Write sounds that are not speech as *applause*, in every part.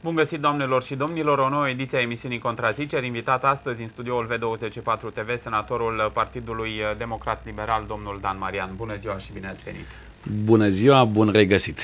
Bun găsit, doamnelor și domnilor, o nouă ediție a emisiunii Contraziceri, invitat astăzi în studioul V24 TV, senatorul Partidului Democrat Liberal, domnul Dan Marian. Bună ziua și bine ați venit! Bună ziua, bun regăsit!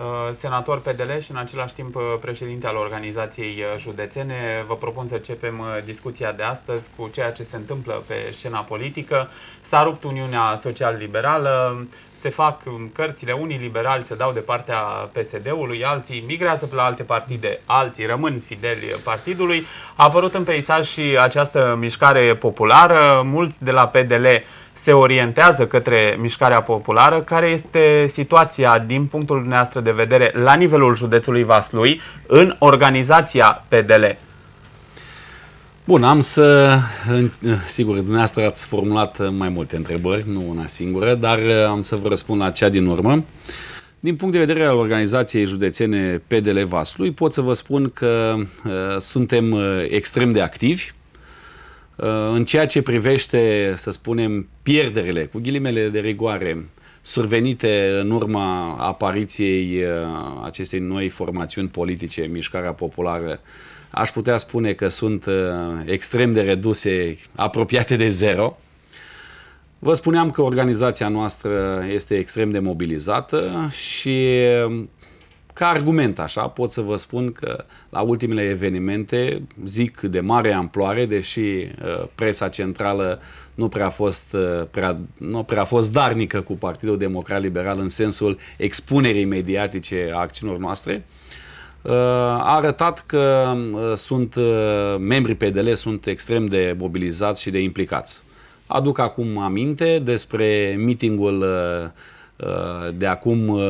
Uh, senator PDL și în același timp uh, președinte al organizației uh, județene, vă propun să începem discuția de astăzi cu ceea ce se întâmplă pe scena politică. S-a rupt Uniunea Social-Liberală, se fac cărțile, unii liberali se dau de partea PSD-ului, alții migrează la alte partide, alții rămân fideli partidului. A apărut în peisaj și această mișcare populară, mulți de la PDL se orientează către mișcarea populară, care este situația din punctul dumneavoastră de vedere la nivelul județului Vaslui în organizația PDL? Bun, am să... Sigur, dumneavoastră ați formulat mai multe întrebări, nu una singură, dar uh, am să vă răspund la cea din urmă. Din punct de vedere al organizației județene PDL Vaslui, pot să vă spun că uh, suntem uh, extrem de activi în ceea ce privește, să spunem, pierderile, cu ghilimele de rigoare, survenite în urma apariției acestei noi formațiuni politice, Mișcarea Populară aș putea spune că sunt uh, extrem de reduse, apropiate de zero. Vă spuneam că organizația noastră este extrem de mobilizată și um, ca argument așa pot să vă spun că la ultimele evenimente, zic de mare amploare, deși uh, presa centrală nu prea a fost, uh, prea, nu prea a fost darnică cu Partidul Democrat Liberal în sensul expunerii mediatice a acțiunilor noastre, Uh, a arătat că uh, sunt uh, membrii PDL sunt extrem de mobilizați și de implicați. Aduc acum aminte despre mitingul de acum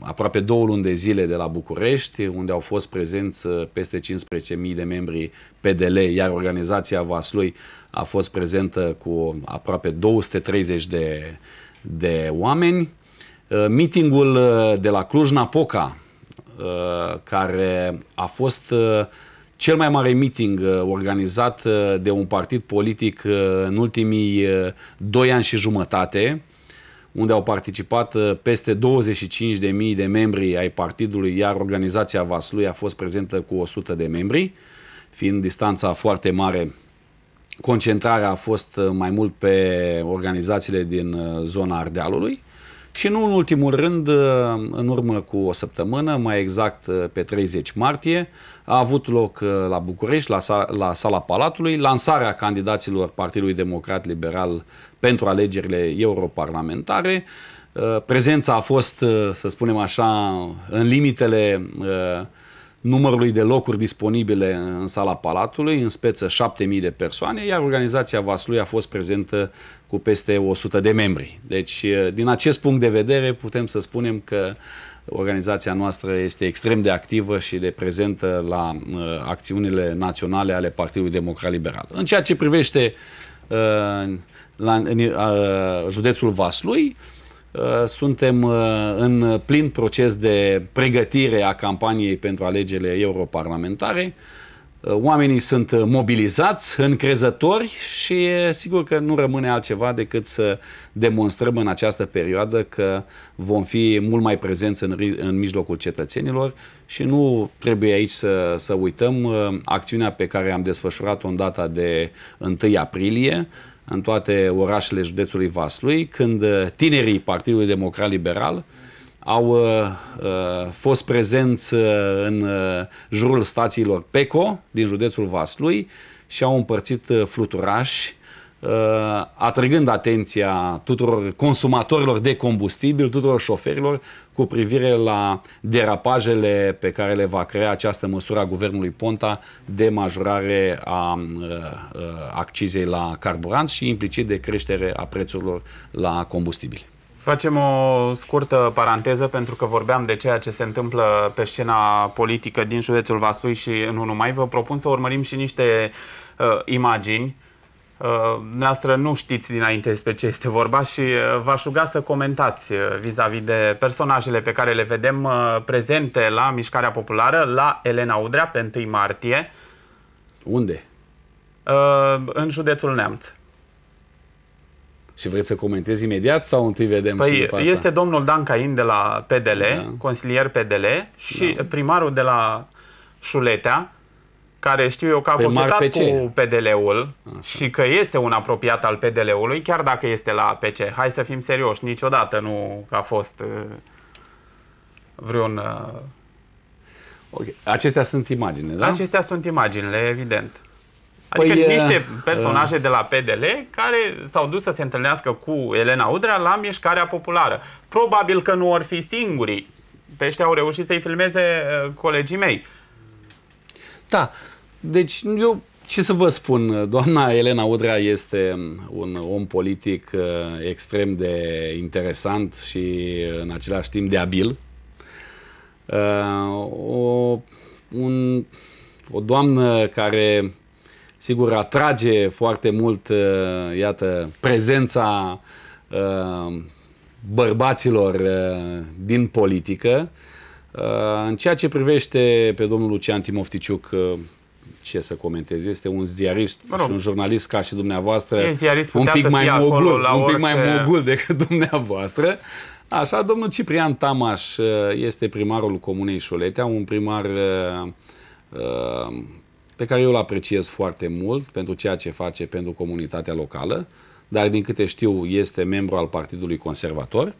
aproape două luni de zile de la București, unde au fost prezenți peste 15.000 de membri PDL, iar organizația Vaslui a fost prezentă cu aproape 230 de, de oameni. Mitingul de la Cluj-Napoca, Uh, care a fost uh, cel mai mare meeting uh, organizat de un partid politic în ultimii doi ani și jumătate, unde au participat peste 25.000 de membri ai partidului, iar organizația Vaslui a fost prezentă cu 100 de membri, fiind distanța foarte mare. Concentrarea a fost mai mult pe organizațiile din zona Ardealului și nu în ultimul rând, în urmă cu o săptămână, mai exact pe 30 martie, a avut loc uh, la București, la, sa- la sala Palatului, lansarea candidaților Partidului Democrat Liberal pentru alegerile europarlamentare. Uh, prezența a fost, uh, să spunem așa, în limitele numărului de locuri disponibile în sala Palatului, în speță 7.000 de persoane, iar organizația Vaslui a fost prezentă cu peste 100 de membri. Deci, din acest punct de vedere, putem să spunem că organizația noastră este extrem de activă și de prezentă la acțiunile naționale ale Partidului Democrat Liberal. În ceea ce privește la, în, județul Vaslui, suntem în plin proces de pregătire a campaniei pentru alegerile europarlamentare. Uh, oamenii sunt uh, mobilizați, încrezători și sigur că nu rămâne altceva decât să demonstrăm în această perioadă că vom fi mult mai prezenți în, în mijlocul cetățenilor și nu trebuie aici să, să uităm uh, acțiunea pe care am desfășurat-o în data de 1 aprilie în toate orașele județului Vaslui, când tinerii Partidului Democrat Liberal uh, au uh, uh, fost prezenți uh, în uh, jurul stațiilor PECO din județul Vaslui și au împărțit fluturași atrăgând atenția tuturor consumatorilor de combustibil, tuturor șoferilor, cu privire la derapajele pe care le va crea această măsură a Guvernului Ponta de majorare a accizei la carburanți și implicit de creștere a prețurilor la combustibil. Facem o scurtă paranteză pentru că vorbeam de ceea ce se întâmplă pe scena politică din județul Vaslui și nu numai. Vă propun să urmărim și niște uh, imagini. Uh, noastră nu știți dinainte despre ce este vorba și uh, v-aș ruga să comentați uh, vis-a-vis -vis de personajele pe care le vedem uh, prezente la Mișcarea Populară, la Elena Udrea pe 1 martie. Unde? Uh, în județul Neamț. Și vreți să comentezi imediat sau întâi vedem păi și după asta? Este domnul Dan Cain de la PDL, da. consilier PDL și da. primarul de la Șuletea, care știu eu că a păi, votat cochetat cu PDL-ul și că este un apropiat al PDL-ului, chiar dacă este la PC. Hai să fim serioși, niciodată nu a fost uh, vreun... Uh, okay. Acestea sunt imagini, da? Acestea sunt imaginile, evident. Păi, adică păi, niște personaje de la PDL care s-au dus să se întâlnească cu Elena Udrea la mișcarea populară. Probabil că nu or fi singurii. Pe ăștia au reușit să-i filmeze uh, colegii mei. Da. Deci eu ce să vă spun, doamna Elena Udrea este um, un om politic uh, extrem de interesant și uh, în același timp de abil. O, un, o doamnă care Sigur, atrage foarte mult, uh, iată, prezența uh, bărbaților uh, din politică. În ceea ce privește pe domnul Lucian Timofticiuc, ce să comentez, este un ziarist mă rog. și un jurnalist ca și dumneavoastră, un pic, mai mogul, un orice... pic mai mogul decât *laughs* dumneavoastră. Așa, domnul Ciprian Tamaș este primarul Comunei Șoletea, un primar uh, pe care eu îl apreciez foarte mult pentru ceea ce face pentru comunitatea locală, dar din câte știu este membru al Partidului Conservator.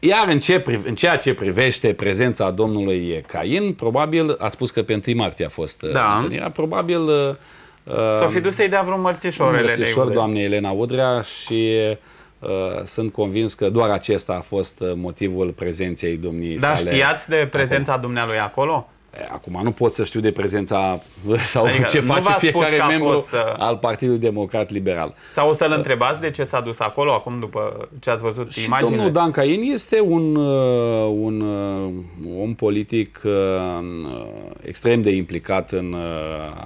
Iar în, ce, în ceea ce privește prezența domnului Cain, probabil, a spus că pe 1 martie a fost uh, da. întâlnirea, probabil... Uh, uh, s a fi dus să-i dea vreun mărțișor, mărțișor doamnei Elena Udrea și sunt convins că doar acesta a fost motivul prezenței domniei Dar sale. Dar știați de prezența acolo? dumnealui acolo? Acum nu pot să știu de prezența *laughs* sau adică ce face fiecare membru să... Uh, al Partidului Democrat Liberal. Sau o să-l întrebați de ce s-a dus acolo acum după ce ați văzut și imaginele? domnul Dan Cain este un, uh, un uh, om politic extrem de implicat în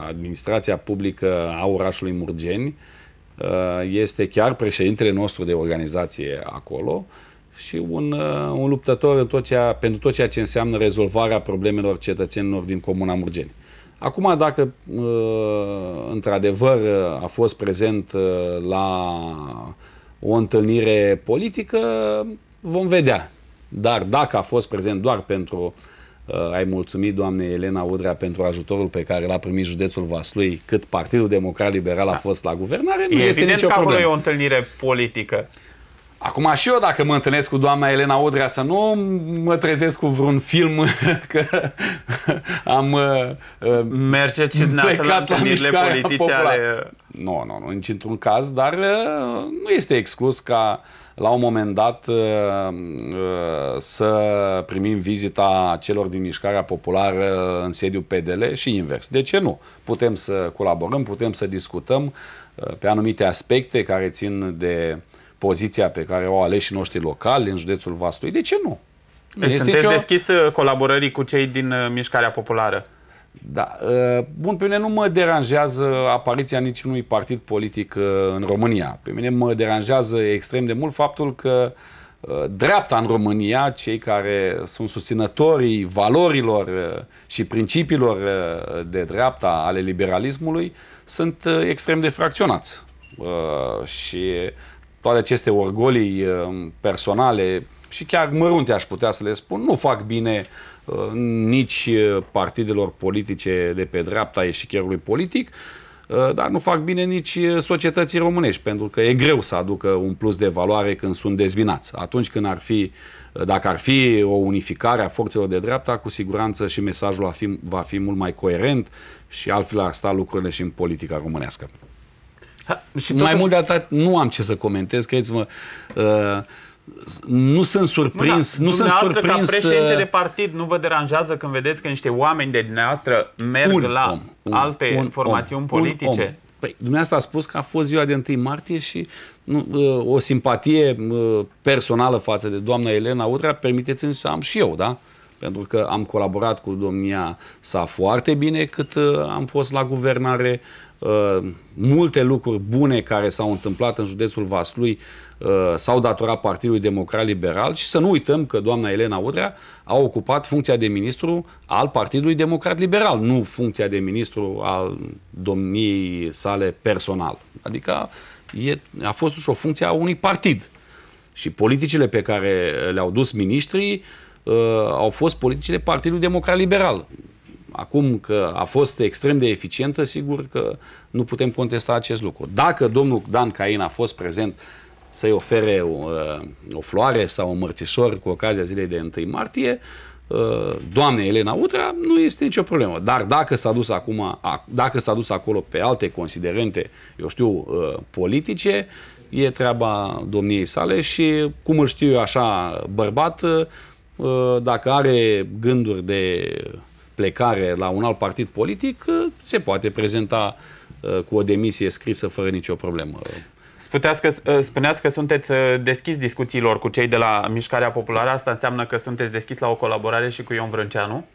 administrația publică a orașului Murgeni. Este chiar președintele nostru de organizație acolo și un, uh, un luptător în tot ceea, pentru tot ceea ce înseamnă rezolvarea problemelor cetățenilor din Comuna Murgeni. Acum, dacă uh, într-adevăr uh, a fost prezent la o întâlnire politică, vom vedea. Dar dacă a fost prezent doar pentru ai mulțumit doamne Elena Udrea pentru ajutorul pe care l-a primit județul Vaslui cât Partidul Democrat Liberal a da. fost la guvernare, nu e este evident că acolo e o întâlnire politică. Acum și eu dacă mă întâlnesc cu doamna Elena Odrea să nu mă trezesc cu vreun film *laughs* că am uh, Mergeți și plecat la, la mișcarea populară. Ale... Nu, nu, nu, nici într-un caz, dar uh, nu este exclus ca la un moment dat uh, uh să primim vizita celor din mișcarea populară în sediul PDL și invers. De ce nu? Putem să colaborăm, putem să discutăm uh, pe anumite aspecte care țin de uh, poziția pe care o aleși noștri locali în județul Vastului. De ce nu? nu deci este nicio... deschis colaborării cu cei din uh, Mișcarea Populară? Da. Uh, bun, pe mine nu mă deranjează apariția niciunui partid politic uh, în România. Pe mine mă deranjează extrem de mult faptul că dreapta în România, cei care sunt susținătorii valorilor și principiilor de dreapta ale liberalismului, sunt extrem de fracționați. Și toate aceste orgolii uh, personale și chiar mărunte aș putea să le spun, nu fac bine uh, nici uh, partidelor politice de pe dreapta eșicherului politic, dar nu fac bine nici societății românești, pentru că e greu să aducă un plus de valoare când sunt dezvinați. Atunci când ar fi, dacă ar fi o unificare a forțelor de dreapta, cu siguranță și mesajul va fi, va fi mult mai coerent și altfel ar sta lucrurile și în politica românească. Ha, da, și Mai mult de atât nu am ce să comentez, credeți-mă. Uh, nu sunt surprins. Nu, da, nu sunt surprins. Ca uh, președinte de partid, nu vă deranjează când vedeți că niște oameni de dumneavoastră merg un la om, un, alte un, formațiuni om, politice? Un om. Păi, dumneavoastră a spus că a fost ziua de 1 martie și nu, uh, o simpatie uh, personală față de doamna Elena Udrea, permiteți-mi să am și eu, da? Pentru că am colaborat cu domnia sa foarte bine cât am fost la guvernare, Uh, multe lucruri bune care s-au întâmplat în județul Vaslui uh, s-au datorat Partidului Democrat Liberal și să nu uităm că doamna Elena Udrea a ocupat funcția de ministru al Partidului Democrat Liberal, nu funcția de ministru al domniei sale personal. Adică e, a fost și o funcție a unui partid. Și politicile pe care le-au dus miniștrii uh, au fost politicile Partidului Democrat Liberal acum că a fost extrem de eficientă, sigur că nu putem contesta acest lucru. Dacă domnul Dan Cain a fost prezent să-i ofere o, uh, o floare sau un mărțișor cu ocazia zilei de 1 martie, uh, doamne Elena Utrea, nu este nicio problemă. Dar dacă s-a dus, acum, dacă s-a dus acolo pe alte considerente, eu știu, uh, politice, e treaba domniei sale și, cum îl știu eu așa, bărbat, dacă are gânduri de plecare la un alt partid politic, uh, se poate prezenta uh, cu o demisie scrisă fără nicio problemă. că, uh, spuneați că sunteți deschis discuțiilor cu cei de la Mișcarea Populară. Asta înseamnă că sunteți deschis la o colaborare și cu Ion Vrânceanu?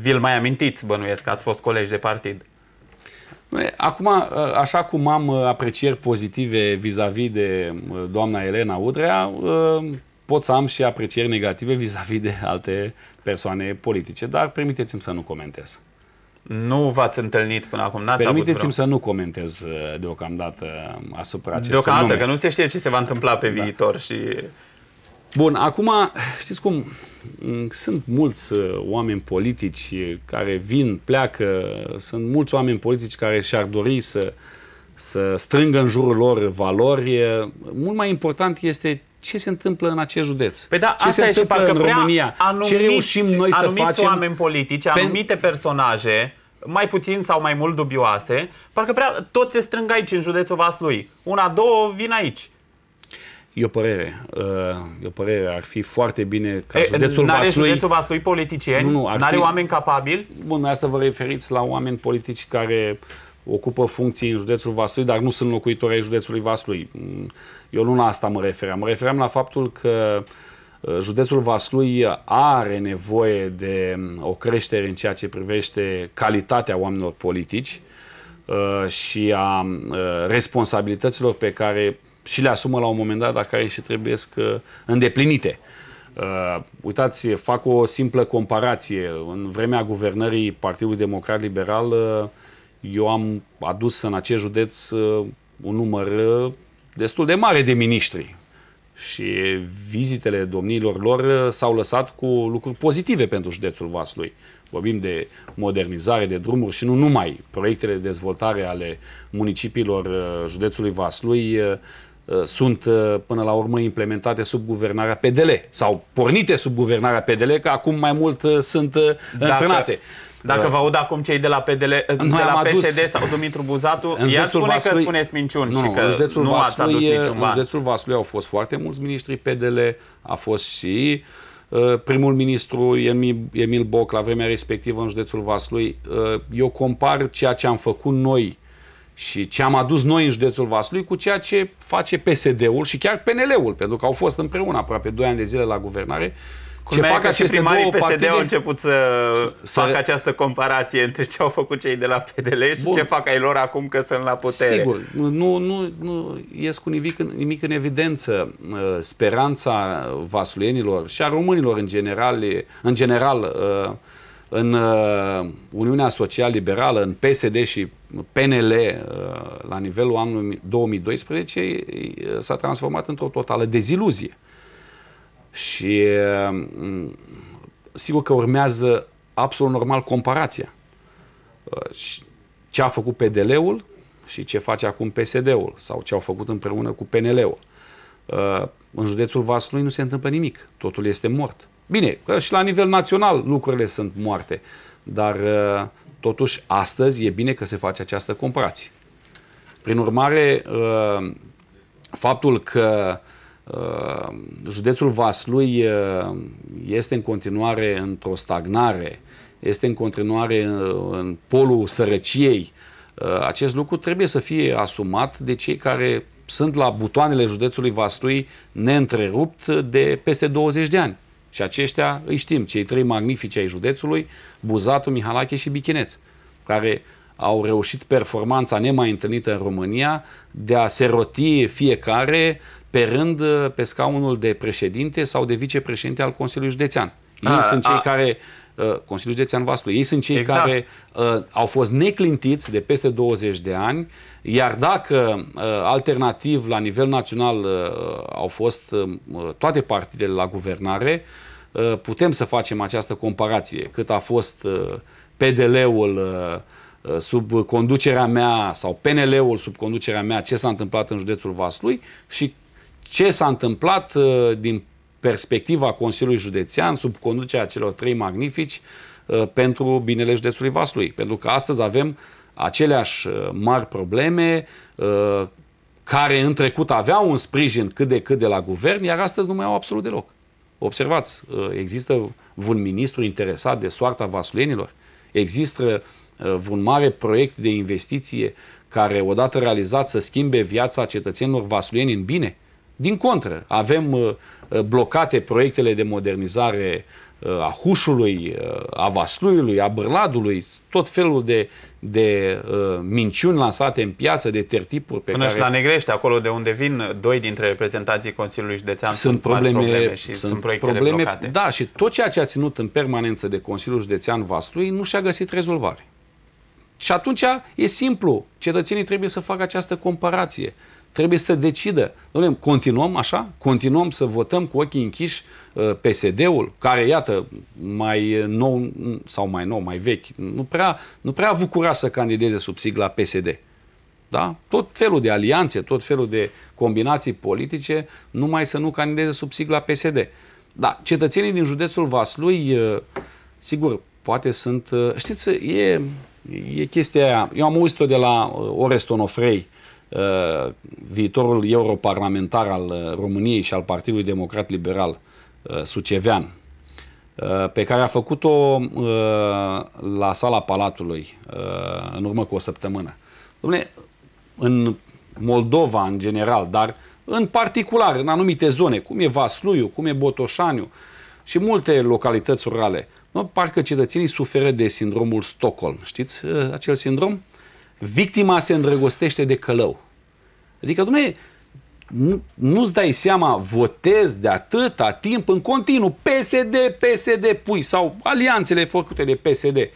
Vi-l mai amintiți, bănuiesc, că ați fost colegi de partid. Acum, așa cum am aprecieri pozitive vis-a-vis -vis de doamna Elena Udrea, pot să am și aprecieri negative vis-a-vis de alte persoane politice, dar permiteți-mi să nu comentez. Nu v-ați întâlnit până acum? N-ați Permiteți-mi să nu comentez uh, deocamdată uh, asupra acestor Deocamdată, nume. că nu se știe ce se va întâmpla pe da. viitor și... Bun, acum, știți cum, mm, sunt mulți uh, oameni politici care vin, pleacă, sunt mulți oameni politici care și-ar dori să, să strângă în jurul lor valori. Mult mai important este ce se întâmplă în acest județ, păi da, ce asta se întâmplă și în România, anumiți, ce reușim noi să facem. oameni politici, anumite pe... personaje, mai puțin sau mai mult dubioase, parcă prea toți se strâng aici, în județul Vaslui. Una, două, vin aici. E o părere. Uh, e o părere. Ar fi foarte bine ca e, județul n-are Vaslui... județul Vaslui politicieni? Nu, nu. N-are fi... oameni capabili? Bun, asta vă referiți la oameni politici care ocupă funcții în județul Vaslui, dar nu sunt locuitori ai județului Vaslui. Eu nu la asta mă refeream. Mă refeream la faptul că uh, județul Vaslui are nevoie de um, o creștere în ceea ce privește calitatea oamenilor politici uh, și a um, uh, responsabilităților pe care și le asumă la un moment dat, dar care și trebuie să îndeplinite. Uh, uitați, fac o simplă comparație. În vremea guvernării Partidului Democrat Liberal, uh, eu am adus în acest județ uh, un număr uh, destul de mare de miniștri și vizitele domniilor lor uh, s-au lăsat cu lucruri pozitive pentru județul Vaslui. Vorbim de modernizare de drumuri și nu numai. Proiectele de dezvoltare ale municipiilor județului Vaslui sunt până la urmă implementate sub guvernarea PDL sau pornite sub guvernarea PDL, că acum mai mult sunt înfrânate. Dacă... Dacă da. vă aud acum cei de la, PDL, Noi de la adus... sau Dumitru Buzatu, în ia spune Vaslui... că spuneți minciuni nu, și că nu, nu Vaslui, ați adus În județul Vaslui au fost foarte mulți miniștri PDL, a fost și uh, primul ministru Emil, Emil Boc la vremea respectivă în județul Vaslui. Uh, eu compar ceea ce am făcut noi și ce am adus noi în județul Vaslui cu ceea ce face PSD-ul și chiar PNL-ul, pentru că au fost împreună aproape 2 ani de zile la guvernare ce fac că și primarii PSD au început să, să facă această comparație între ce au făcut cei de la PDL și Bun. ce fac ai lor acum că sunt la putere. Sigur, nu, nu, nu ies cu nimic, nimic în evidență. Uh, speranța vasluienilor și a românilor în general, în general uh, în uh, Uniunea Social-Liberală, în PSD și PNL la nivelul anului 2012 s-a transformat într-o totală deziluzie. Și mm, sigur că urmează absolut normal comparația. Uh, ce a făcut PDL-ul și ce face acum PSD-ul sau ce au făcut împreună cu PNL-ul. Uh, în județul Vaslui nu se întâmplă nimic, totul este mort. Bine, că și la nivel național lucrurile sunt moarte, dar uh, totuși astăzi e bine că se face această comparație. Prin urmare, faptul că Uh, județul Vaslui uh, este în continuare într-o stagnare, este în continuare uh, în polul sărăciei. Acest lucru trebuie să fie asumat de cei care sunt la butoanele județului Vaslui neîntrerupt de peste 20 de ani. Și aceștia îi știm, cei trei magnifici ai județului, Buzatu, Mihalache și Bichineț, care au reușit performanța nemai întâlnită în România de a se roti fiecare pe rând uh, pe scaunul de președinte sau de vicepreședinte al Consiliului Județean. Ei a, sunt cei a... care uh, Consiliul Județean Vaslui. Ei sunt cei exact. care uh, au fost neclintiți de peste 20 de ani, iar dacă uh, alternativ la nivel național uh, au fost uh, toate partidele la guvernare, uh, putem să facem această comparație. Cât a fost uh, PDL-ul uh, uh, sub conducerea mea sau PNL-ul sub conducerea mea, ce s-a întâmplat în județul Vaslui și ce s-a întâmplat uh, din perspectiva Consiliului Județean, sub conducerea celor trei magnifici, uh, pentru binele județului Vaslui. Pentru că astăzi avem aceleași uh, mari probleme care în trecut aveau un sprijin cât de cât de la guvern, iar astăzi nu mai au absolut deloc. Observați, există un ministru interesat de soarta vasluienilor, există un mare proiect de investiție care, odată realizat, să schimbe viața cetățenilor vasluieni în bine – din contră, avem uh, uh, blocate proiectele de modernizare uh, a Hușului, a Vasluiului, a Bârladului, tot felul de, de minciuni lansate în piață, de tertipuri pe Până care... la Negrește, acolo de unde vin doi dintre reprezentanții Consiliului Județean sunt, sunt probleme, probleme și sunt, sunt proiectele probleme, blocate. Da, și tot ceea ce a ținut în permanență de Consiliul Județean Vaslui nu și-a găsit rezolvare. Și atunci e simplu, cetățenii trebuie să facă această comparație trebuie să decidă. Domnule, continuăm așa? Continuăm să votăm cu ochii închiși uh, PSD-ul, care, iată, mai nou sau mai nou, mai vechi, nu prea, nu prea a curaj să candideze sub sigla PSD. Da? Tot felul de alianțe, tot felul de combinații politice, numai să nu candideze sub sigla PSD. Da, cetățenii din județul Vaslui, uh, sigur, poate sunt... Uh, știți, e, e chestia aia. Eu am auzit-o de la Oreston Ofrei, Uh, viitorul europarlamentar al uh, României și al Partidului Democrat Liberal uh, Sucevean, pe care a făcut-o la sala Palatului în urmă cu o săptămână. Dom'le, în Moldova în general, dar în particular în anumite zone, cum e Vasluiu, cum e Botoșaniu și multe localități rurale, parcă cetățenii suferă de sindromul Stockholm. Știți acel sindrom? victima se îndrăgostește de călău. Adică, dumne, nu-ți dai seama, votezi de atâta timp în continuu PSD, PSD, pui sau alianțele făcute de PSD.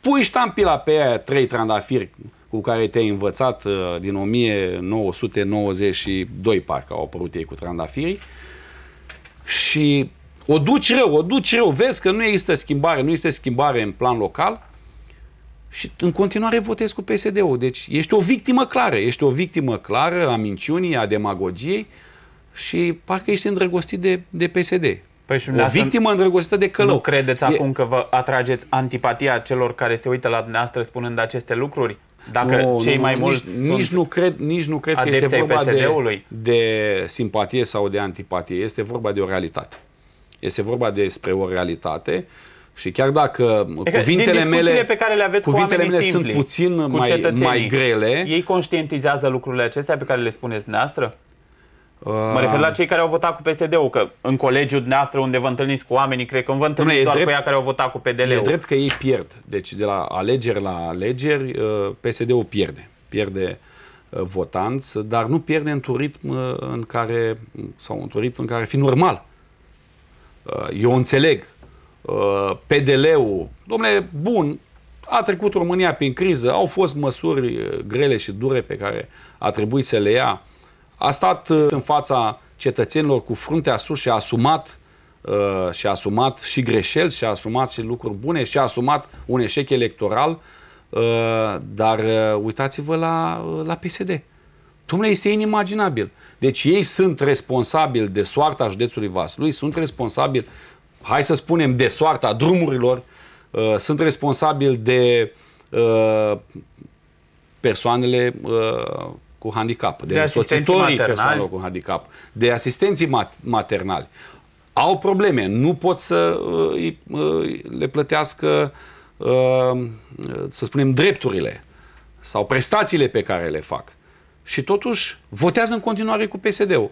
Pui ștampila pe aia trei trandafiri cu care te-ai învățat uh, din 1992, parcă au apărut ei cu trandafiri. și o duci rău, o duci rău, vezi că nu există schimbare, nu există schimbare în plan local și în continuare votez cu PSD-ul. Deci ești o victimă clară, ești o victimă clară a minciunii, a demagogiei și parcă ești îndrăgostit de, de PSD. Păi și o victimă îndrăgostită de călău. Nu credeți e... acum că vă atrageți antipatia celor care se uită la dumneavoastră spunând aceste lucruri? Dacă nu, cei nu, mai mulți nici, nici nu cred, nici nu cred că este vorba de, de simpatie sau de antipatie. Este vorba de o realitate. Este vorba despre o realitate uh, și chiar dacă e adică cuvintele mele, pe care le aveți cuvintele cu mele simpli, sunt puțin mai, mai grele. Ei conștientizează lucrurile acestea pe care le spuneți dumneavoastră? Uh... Mă refer la cei care au votat cu PSD-ul, că în colegiul dumneavoastră unde vă întâlniți cu oamenii, cred că vă întâlniți doar drept, cu ea care au votat cu PDL-ul. E drept că ei pierd. Deci de la alegeri la alegeri, uh, PSD-ul pierde. Pierde uh, votanți, dar nu pierde într-un ritm uh, în care, sau într-un ritm în care fi normal. Eu înțeleg Uh, PDL-ul, domnule, bun, a trecut România prin criză, au fost măsuri uh, grele și dure pe care a trebuit să le ia. A stat uh, în fața cetățenilor cu fruntea sus și a asumat și a asumat și greșeli, și a asumat și lucruri bune, și a asumat un eșec electoral, dar uitați-vă la, la PSD. Dumnezeu este inimaginabil. Deci ei sunt responsabili de soarta județului Vaslui, sunt responsabili hai să spunem, de soarta drumurilor, uh, sunt responsabil de uh, persoanele uh, cu handicap, de, de soțitorii persoanelor cu handicap, de asistenții maternali. Au probleme, nu pot să uh, uh, le plătească, uh, să spunem, drepturile sau prestațiile pe care le fac. Și totuși votează în continuare cu PSD-ul.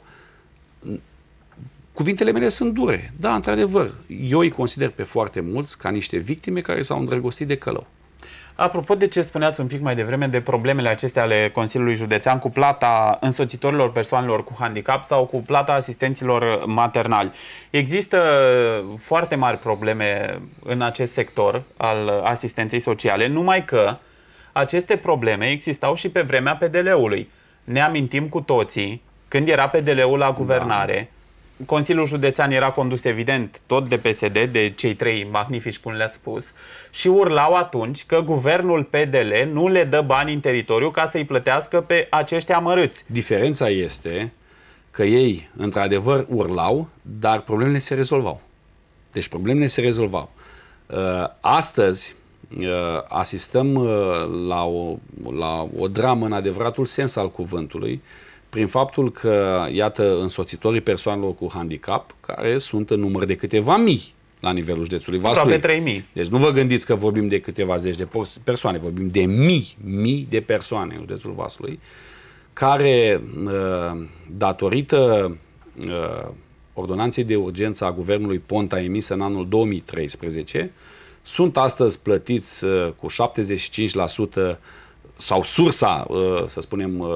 Cuvintele mele sunt dure. Da, într-adevăr, eu îi consider pe foarte mulți ca niște victime care s-au îndrăgostit de călău. Apropo de ce spuneați un pic mai devreme de problemele acestea ale Consiliului Județean cu plata însoțitorilor persoanelor cu handicap sau cu plata asistenților maternali. Există foarte mari probleme în acest sector al asistenței sociale, numai că aceste probleme existau și pe vremea PDL-ului. Ne amintim cu toții când era PDL-ul la guvernare, da Consiliul Județean era condus evident tot de PSD, de cei trei magnifici cum le-ați spus, și urlau atunci că guvernul PDL nu le dă bani în teritoriu ca să-i plătească pe acești amărâți. Diferența este că ei, într-adevăr, urlau, dar problemele se rezolvau. Deci problemele se rezolvau. Uh, astăzi uh, asistăm uh, la o, la o dramă în adevăratul sens al cuvântului, prin faptul că, iată, însoțitorii persoanelor cu handicap, care sunt în număr de câteva mii la nivelul județului Vaslui. Aproape 3.000. Deci nu vă gândiți că vorbim de câteva zeci de persoane, vorbim de mii, mii de persoane în județul Vaslui, care, uh, datorită uh, ordonanței de urgență a guvernului Ponta emisă în anul 2013, sunt astăzi plătiți uh, cu 75% sau sursa, uh, să spunem, uh,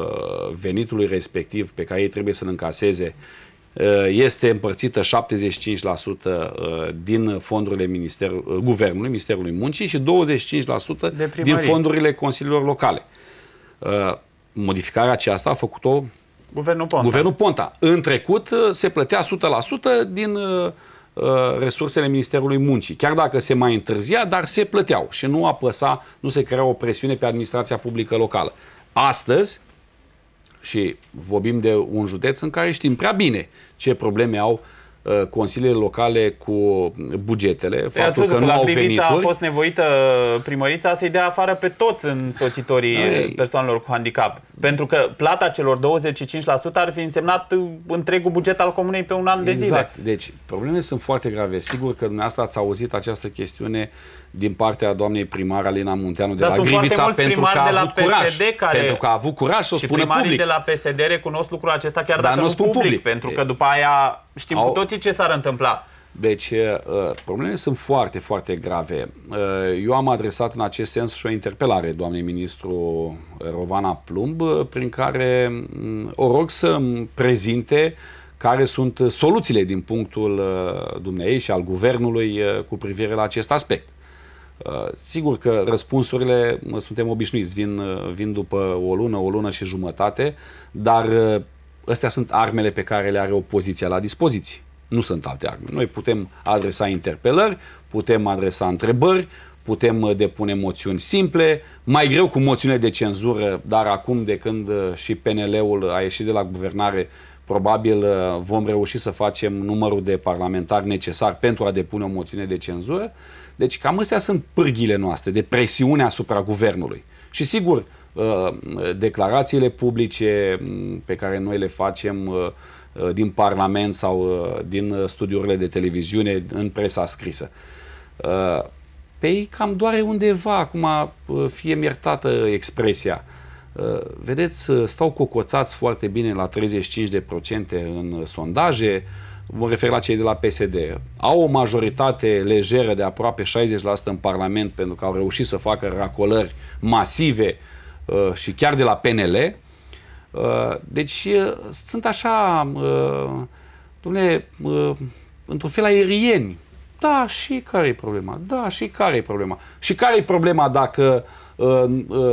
venitului respectiv pe care ei trebuie să-l încaseze uh, este împărțită 75% din fondurile minister, Guvernului, Ministerului Muncii și 25% din fondurile consiliilor locale. Modificarea aceasta a făcut-o Guvernul Ponta. Guvernul Ponta. În trecut se plătea 100% din Uh, resursele Ministerului Muncii. Chiar dacă se mai întârzia, dar se plăteau și nu apăsa, nu se crea o presiune pe administrația publică locală. Astăzi, și vorbim de un județ în care știm prea bine ce probleme au uh, Uh, consiliile locale cu bugetele, păi faptul că nu au venit. a fost nevoită uh, primărița să-i dea afară pe toți însoțitorii Ai... persoanelor cu handicap. Pentru că plata celor 25% ar fi însemnat uh, întregul buget al comunei pe un an exact. de zile. Exact. Deci, problemele sunt foarte grave. Sigur că dumneavoastră ați auzit această chestiune din partea doamnei primar Alina Munteanu de Dar la Grivița pentru că a avut de la PSD curaj. Care... Pentru că a avut curaj să o spună public. de la PSD recunosc lucrul acesta chiar Dar dacă nu, nu public, public. Pentru că după aia Știm au... cu toții ce s-ar întâmpla. Deci, uh, problemele sunt foarte, foarte grave. Uh, eu am adresat în acest sens și o interpelare doamnei ministru Rovana Plumb, uh, prin care mm, o rog să îmi prezinte care sunt soluțiile din punctul dumneei și al guvernului cu privire la acest aspect. Sigur că răspunsurile, suntem obișnuiți, vin, vin după o lună, o lună și jumătate, dar Astea sunt armele pe care le are opoziția la dispoziție. Nu sunt alte arme. Noi putem adresa interpelări, putem adresa întrebări, putem uh, depune moțiuni simple, mai greu cu moțiune de cenzură, dar acum de când uh, și PNL-ul a ieșit de la guvernare, probabil uh, vom reuși să facem numărul de parlamentari necesar pentru a depune o moțiune de cenzură. Deci cam astea sunt pârghile noastre de presiune asupra guvernului. Și sigur, Uh, declarațiile publice mm, pe care noi le facem uh, uh, din Parlament sau din studiurile de televiziune în presa scrisă. Pe ei cam doare undeva, acum fie iertată expresia. Vedeți, stau cocoțați foarte bine la 35% în sondaje, mă refer la cei de la PSD, au o majoritate lejeră de aproape 60% în Parlament pentru că au reușit să facă racolări masive uh, Uh, și chiar de la PNL. Uh, deci uh, sunt așa, dumne, într-un fel aerieni. Da, și care e problema? Da, și care e problema? Și care e problema dacă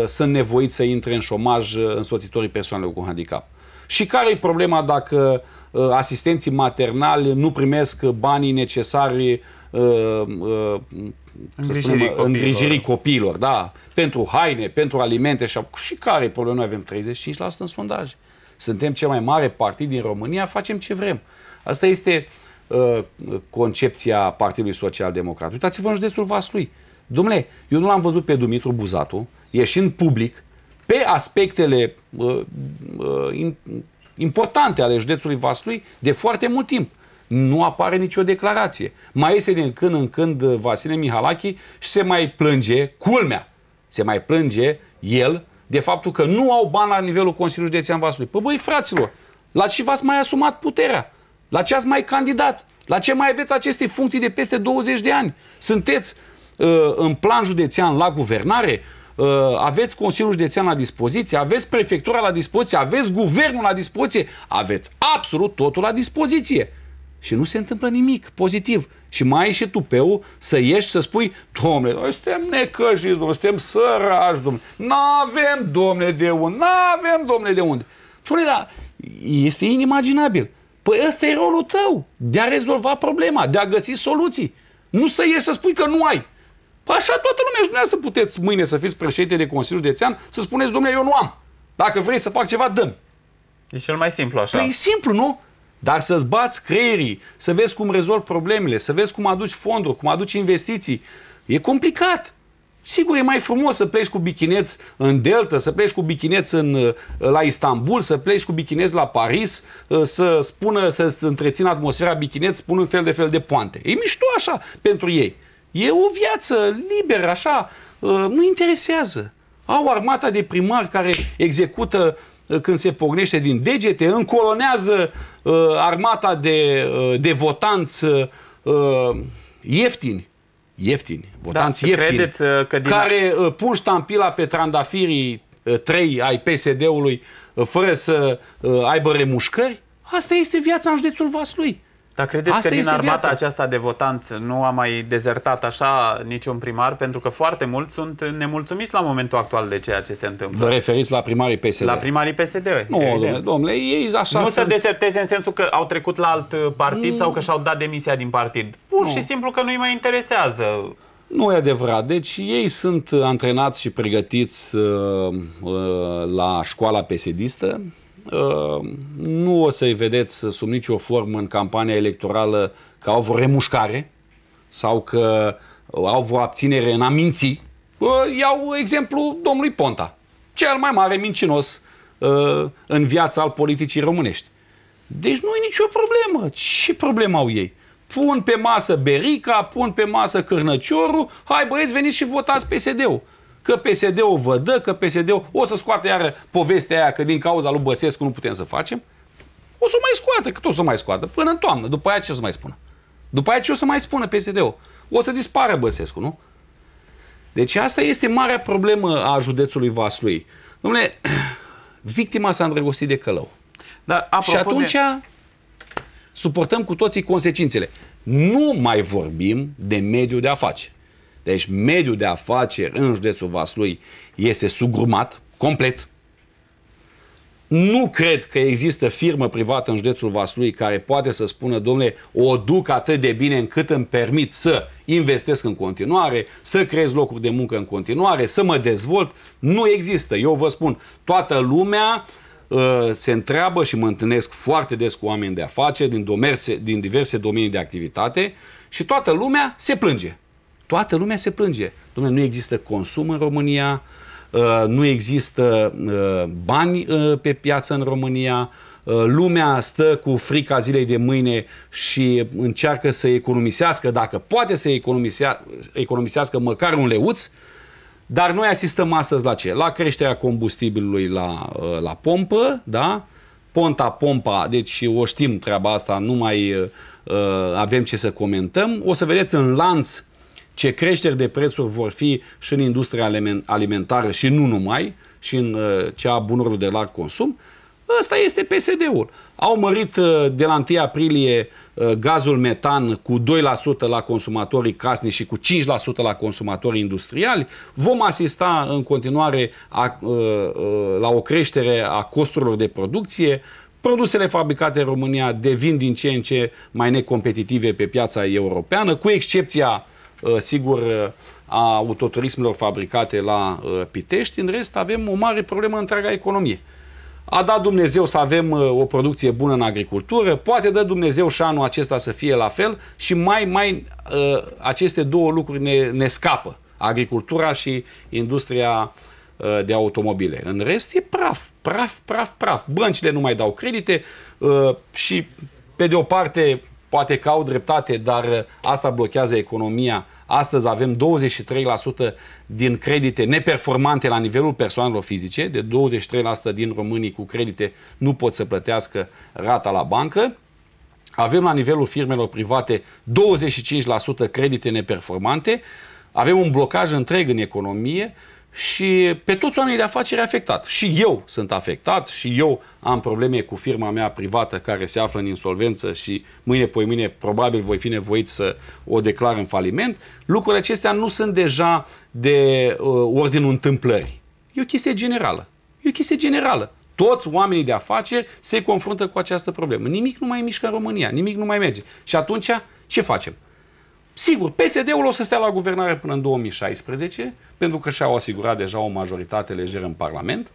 sunt nevoiți să intre în șomaj însoțitorii persoanelor cu handicap? Și care e problema dacă asistenții maternali nu primesc banii necesari îngrijirii, spunem, copiilor. îngrijirii copiilor, da, pentru haine, pentru alimente și, și care probleme noi avem 35% în sondaje. Suntem cel mai mare partid din România, facem ce vrem. Asta este uh, concepția Partidului Social Democrat. Uitați-vă în județul Vaslui. Dumnezeu, eu nu l-am văzut pe Dumitru Buzatu ieșind public pe aspectele uh, uh, importante ale județului Vaslui de foarte mult timp nu apare nicio declarație. Mai este din când în când uh, Vasile Mihalachi și se mai plânge, culmea, se mai plânge el de faptul că nu au bani la nivelul Consiliului Județean Vasului. Păi băi, fraților, la ce v-ați mai asumat puterea? La ce ați mai candidat? La ce mai aveți aceste funcții de peste 20 de ani? Sunteți uh, în plan județean la guvernare? Uh, aveți Consiliul Județean la dispoziție? Aveți prefectura la dispoziție? Aveți guvernul la dispoziție? Aveți absolut totul la dispoziție și nu se întâmplă nimic pozitiv. Și mai e și tupeu să ieși să spui, domnule, noi suntem necăjiți, domnule, suntem sărași, domnule, n-avem, domnule, de unde, n-avem, domnule, de unde. Domnule, dar este inimaginabil. Păi ăsta e rolul tău, de a rezolva problema, de a găsi soluții. Nu să ieși să spui că nu ai. Păi așa toată lumea și să puteți mâine să fiți președinte de Consiliul Județean să spuneți, domnule, eu nu am. Dacă vrei să fac ceva, dăm. E cel mai simplu așa. Păi e simplu, nu? Dar să-ți bați creierii, să vezi cum rezolvi problemele, să vezi cum aduci fonduri, cum aduci investiții, e complicat. Sigur, e mai frumos să pleci cu bichineț în Delta, să pleci cu bichineț în, uh, la Istanbul, să pleci cu bichineț la Paris, uh, să spună, să întrețină atmosfera bichineț un fel de fel de poante. E mișto așa pentru ei. E o viață liberă, așa, uh, nu interesează. Au armata de primari care execută când se pognește din degete, încolonează uh, armata de, uh, de votanți uh, ieftini, ieftini, da, votanți da, ieftini, credeți uh, că din... care uh, pun ștampila pe trandafirii uh, 3 ai PSD-ului uh, fără să uh, aibă remușcări? Asta este viața în județul Vaslui. Dar credeți Asta că din armata viața. aceasta de votanți nu a mai dezertat așa niciun primar? Pentru că foarte mulți sunt nemulțumiți la momentul actual de ceea ce se întâmplă. Vă referiți la primarii PSD? La primarii PSD. Nu, domnule, domnule, ei așa Nu sunt... să în sensul că au trecut la alt partid mm. sau că și-au dat demisia din partid. Pur nu. și simplu că nu-i mai interesează. Nu e adevărat. Deci ei sunt antrenați și pregătiți uh, uh, la școala psd Ehm, nu o să-i vedeți sub nicio formă în campania electorală că au vreo remușcare sau că au vreo abținere în aminții. Iau exemplu domnului Ponta, cel mai mare mincinos ă, în viața al politicii românești. Deci nu e nicio problemă. Ce problemă au ei? Pun pe masă Berica, pun pe masă Cârnăciorul, hai băieți, veniți și votați PSD-ul că PSD-ul vă dă, că PSD-ul o să scoată iară povestea aia că din cauza lui Băsescu nu putem să facem. O să o mai scoată, cât o să o mai scoată, până în toamnă. După aia ce o să mai spună? După aia ce o să mai spună PSD-ul? O să dispară Băsescu, nu? Deci asta este marea problemă a județului Vaslui. Domnule, *clears throat* victima s-a îndrăgostit de călău. Dar, și atunci de... suportăm cu toții consecințele. Nu mai vorbim de mediul de afaceri. Deci mediul de afaceri în județul Vaslui este sugrumat complet. Nu cred că există firmă privată în județul Vaslui care poate să spună, domnule, o duc atât de bine încât îmi permit să investesc în continuare, să creez locuri de muncă în continuare, să mă dezvolt. Nu există. Eu vă spun, toată lumea uh, se întreabă și mă întâlnesc foarte des cu oameni de afaceri din, din diverse domenii de activitate și toată lumea se plânge. Toată lumea se plânge. Domnule, nu există consum în România, uh, nu există uh, bani uh, pe piață în România, lumea stă cu frica zilei de mâine și încearcă să economisească, dacă poate să economisească, economisească măcar un leuț, dar noi asistăm astăzi la ce? La creșterea combustibilului la, la pompă, da? Ponta, pompa, deci o știm treaba asta, nu mai uh, avem ce să comentăm. O să vedeți în lanț uh, ce creșteri de prețuri vor fi și în industria alimentară și nu numai, și în uh, cea a bunurilor de larg consum, Ăsta este PSD-ul. Au mărit uh, de la 1 aprilie uh, gazul metan cu 2% la consumatorii casnici și cu 5% la consumatorii industriali. Vom asista în continuare a, a, la o creștere a costurilor de producție. Produsele fabricate în România devin din ce în ce mai necompetitive pe piața europeană, cu excepția uh, Uh, sigur, uh, a autoturismelor fabricate la uh, Pitești. În rest, avem o mare problemă în întreaga economie. A dat Dumnezeu să avem o producție bună în agricultură, poate dă Dumnezeu și anul acesta să fie la fel și mai, mai aceste două lucruri ne, ne scapă, agricultura și industria de automobile. În rest e praf, praf, praf, praf. Băncile nu mai dau credite și pe de o parte Poate că au dreptate, dar uh, asta blochează economia. Astăzi avem 23% din credite neperformante la nivelul persoanelor fizice, de 23% din românii cu credite nu pot să plătească rata la bancă. Avem la nivelul firmelor private 25% credite neperformante. Avem un blocaj întreg în economie și pe toți oamenii de afaceri afectat. Și eu sunt afectat și eu am probleme cu firma mea privată care se află în insolvență și mâine, mine probabil voi fi nevoit să o declar în faliment. Lucrurile acestea nu sunt deja de uh, ordinul întâmplării. E o chestie generală. E o chestie generală. Toți oamenii de afaceri se confruntă cu această problemă. Nimic nu mai mișcă în România, nimic nu mai merge. Și atunci, ce facem? Sigur, PSD-ul o să stea la guvernare până în 2016, pentru că și-au asigurat deja o majoritate lejeră în Parlament.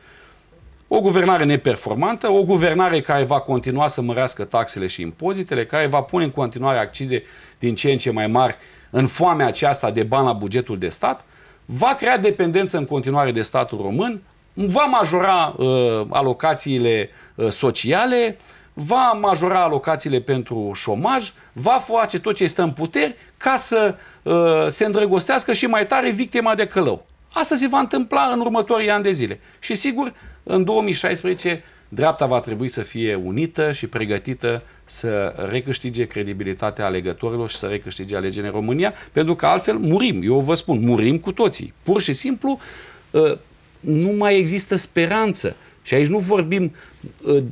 O guvernare neperformantă, o guvernare care va continua să mărească taxele și impozitele, care va pune în continuare accize din ce în ce mai mari în foamea aceasta de bani la bugetul de stat, va crea dependență în continuare de statul român, va majora uh, alocațiile uh, sociale, uh, va majora alocațiile pentru șomaj, va face tot ce stă în puteri ca să uh, se îndrăgostească și mai tare victima de călău. Asta se va întâmpla în următorii ani de zile. Și sigur, în 2016 dreapta va trebui să fie unită și pregătită să recâștige credibilitatea alegătorilor și să recâștige alegerile în România, pentru că altfel murim, eu vă spun, murim cu toții. Pur și simplu, uh, nu mai există speranță. Și aici nu vorbim uh,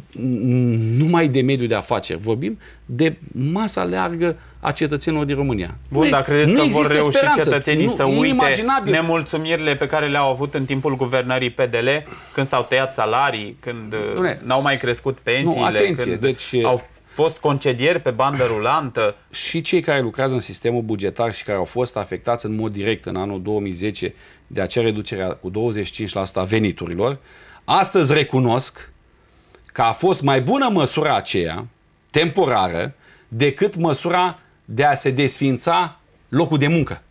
numai de mediul de afaceri, vorbim de masa leargă a cetățenilor din România. Bun, nu, dar credeți că vor reuși speranță. cetățenii nu, să uite nemulțumirile pe care le-au avut în timpul guvernării PDL, când s-au tăiat salarii, când uh, n-au mai crescut pensiile, nu, atenție, când deci, uh, au fost concedieri pe bandă rulantă. Și cei care lucrează în sistemul bugetar și care au fost afectați în mod direct în anul 2010 de acea reducere cu 25% a veniturilor, Astăzi recunosc că a fost mai bună măsura aceea, temporară, decât măsura de a se desfința locul de muncă.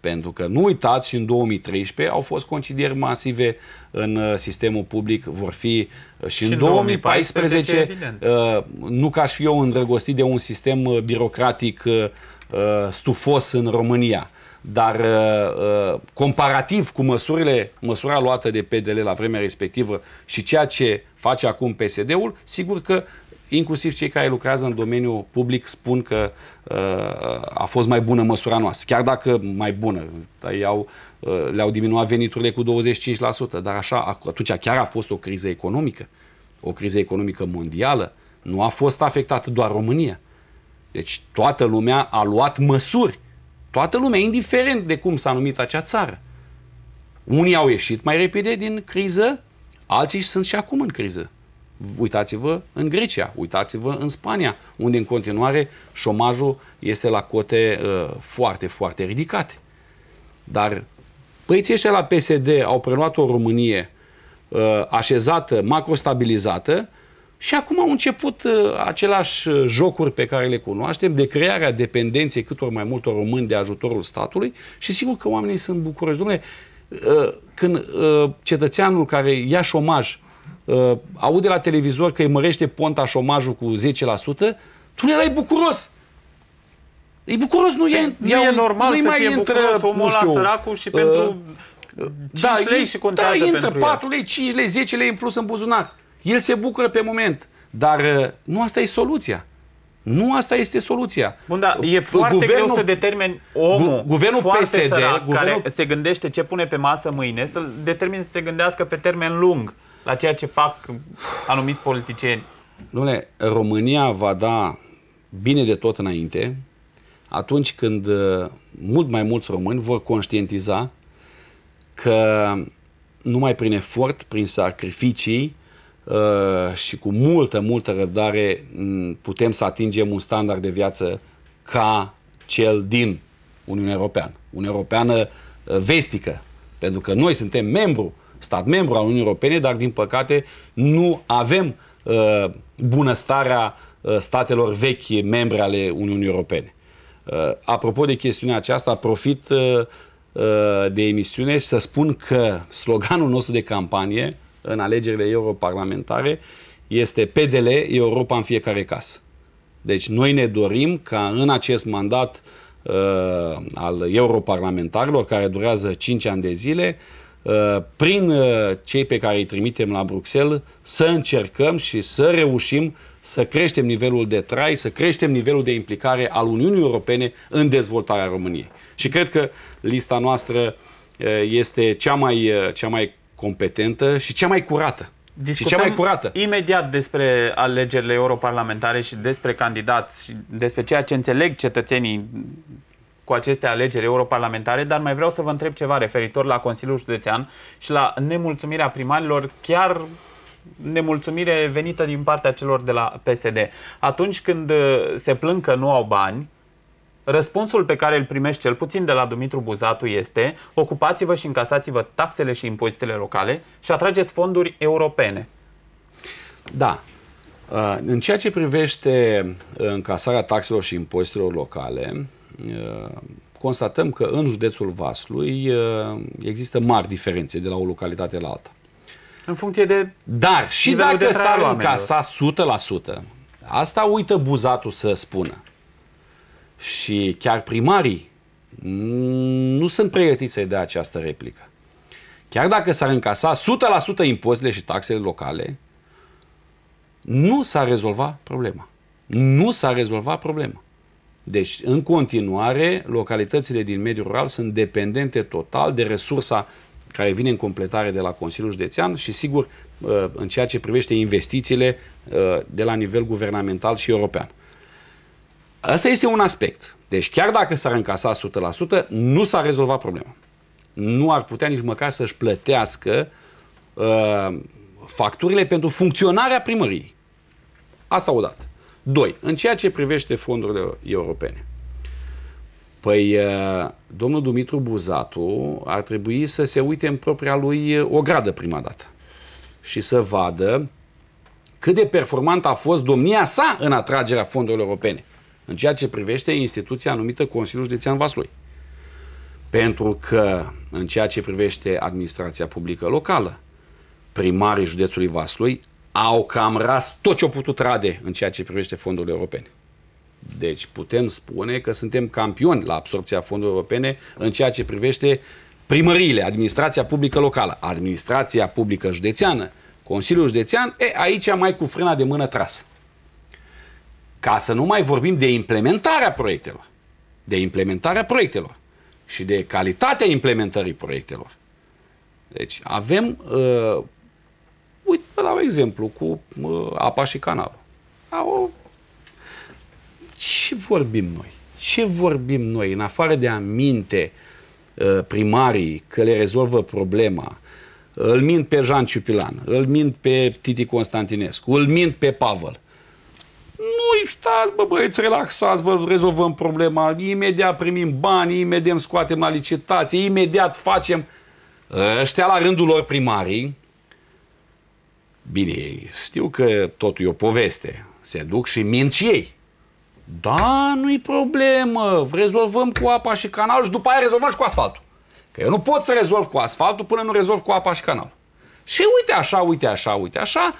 Pentru că nu uitați, și în 2013 au fost concedieri masive în uh, sistemul public, vor fi și, uh, și în 2014. 2014 uh, nu că aș fi eu îndrăgostit de un sistem birocratic stufos în România. Dar uh, uh, comparativ cu măsurile, măsura luată de PDL la vremea respectivă și ceea ce face acum PSD-ul, sigur că inclusiv cei care lucrează în domeniul public spun că uh, a fost mai bună măsura noastră. Chiar dacă mai bună, i-au, uh, le-au diminuat veniturile cu 25%, dar așa, atunci chiar a fost o criză economică, o criză economică mondială. Nu a fost afectată doar România. Deci toată lumea a luat măsuri Toată lumea, indiferent de cum s-a numit acea țară. Unii au ieșit mai repede din criză, alții sunt și acum în criză. Uitați-vă în Grecia, uitați-vă în Spania, unde în continuare șomajul este la cote uh, foarte, foarte ridicate. Dar păiții ăștia la PSD au preluat o Românie uh, așezată, macrostabilizată, și acum au început uh, același uh, jocuri pe care le cunoaștem, de crearea dependenței cât ori mai multor români de ajutorul statului și sigur că oamenii sunt bucuroși. uh, când uh, cetățeanul care ia șomaj aude la televizor că îi mărește ponta șomajul cu 10%, tu ne ai bucuros! E bucuros, nu e, nu e, e normal nu să mai fie intră, bucuros omul nu știu, săracul și pentru uh, 5 da, lei și contează da, intră 4 lei, 5 lei, 10 lei în plus în buzunar. El se bucură pe moment, dar uh, nu asta e soluția. Nu asta este soluția. Bun, dar e foarte guvernul, greu să determini omul guvernul foarte PSD, sărac, guvernul... care se gândește ce pune pe masă mâine, să determine să se gândească pe termen lung la ceea ce fac anumiți politicieni. Dom'le, România va da bine de tot înainte atunci când uh, mult mai mulți români vor conștientiza că numai prin efort, prin sacrificii, Uh, și cu multă, multă răbdare mm, putem să atingem un standard de viață ca cel din Uniunea Europeană. Uniunea Europeană uh, vestică, pentru că noi suntem membru, stat membru al Uniunii Europene, dar din păcate nu avem uh, bunăstarea uh, statelor vechi membre ale Uniunii Europene. Uh, apropo de chestiunea aceasta, profit uh, de emisiune să spun că sloganul nostru de campanie în alegerile europarlamentare este PDL Europa în fiecare casă. Deci noi ne dorim ca în acest mandat uh, al europarlamentarilor, care durează 5 ani de zile, uh, prin uh, cei pe care îi trimitem la Bruxelles, să încercăm și să reușim să creștem nivelul de trai, să creștem nivelul de implicare al Uniunii Europene în dezvoltarea României. Și cred că lista noastră uh, este cea mai, uh, cea mai competentă și cea mai curată. Discutăm și cea mai curată. imediat despre alegerile europarlamentare și despre candidați și despre ceea ce înțeleg cetățenii cu aceste alegeri europarlamentare, dar mai vreau să vă întreb ceva referitor la Consiliul Județean și la nemulțumirea primarilor, chiar nemulțumire venită din partea celor de la PSD. Atunci când uh, se plâng că nu au bani, Răspunsul pe care îl primești cel puțin de la Dumitru Buzatu este ocupați-vă și încasați-vă taxele și impozitele locale și atrageți fonduri europene. Da. Uh, în ceea ce privește uh, încasarea taxelor și impozitelor locale, uh, constatăm că în județul Vaslui există mari diferențe de la o localitate la alta. În funcție de. Dar și dacă s-ar încasa 100%, asta uită buzatul să spună și chiar primarii nu sunt pregătiți să-i dea această replică. Chiar dacă s-ar încasa 100% impozitele și taxele locale, nu s ar rezolva problema. Nu s ar rezolva problema. Deci, în continuare, localitățile din mediul rural sunt dependente total de resursa care vine în completare de la Consiliul Județean și, sigur, uh, în ceea ce privește investițiile uh, de la nivel guvernamental și european. Asta este un aspect. Deci chiar dacă s-ar încasa 100%, nu s-ar rezolva problema. Nu ar putea nici măcar să-și plătească uh, facturile pentru funcționarea primăriei. Asta odată. Doi, în ceea ce privește fondurile europene. Păi, uh, domnul Dumitru Buzatu ar trebui să se uite în propria lui uh, o gradă prima dată și să vadă cât de performant a fost domnia sa în atragerea fondurilor europene în ceea ce privește instituția numită Consiliul Județean Vaslui. Pentru că în ceea ce privește administrația publică locală, primarii județului Vaslui au cam ras tot ce au putut rade în ceea ce privește fondurile europene. Deci putem spune că suntem campioni la absorpția fondurilor europene în ceea ce privește primăriile, administrația publică locală, administrația publică județeană, Consiliul Județean, e, aici mai cu frâna de mână trasă. Ca să nu mai vorbim de implementarea proiectelor. De implementarea proiectelor și de calitatea implementării proiectelor. Deci avem, uh, uite, vă dau exemplu cu uh, apa și canalul. Au, ce vorbim noi? Ce vorbim noi? În afară de aminte uh, primarii că le rezolvă problema, îl mint pe Jean Ciupilan, îl mint pe Titi Constantinescu, îl mint pe Pavel. Păi stați, bă, băieți, relaxați, vă rezolvăm problema. Imediat primim bani, imediat scoatem la licitație, imediat facem. Ăștia la rândul lor primarii, bine, știu că totul e o poveste, se duc și mint și ei. Da, nu-i problemă, rezolvăm cu apa și canal și după aia rezolvăm și cu asfaltul. Că eu nu pot să rezolv cu asfaltul până nu rezolv cu apa și canal. Și uite așa, uite așa, uite așa,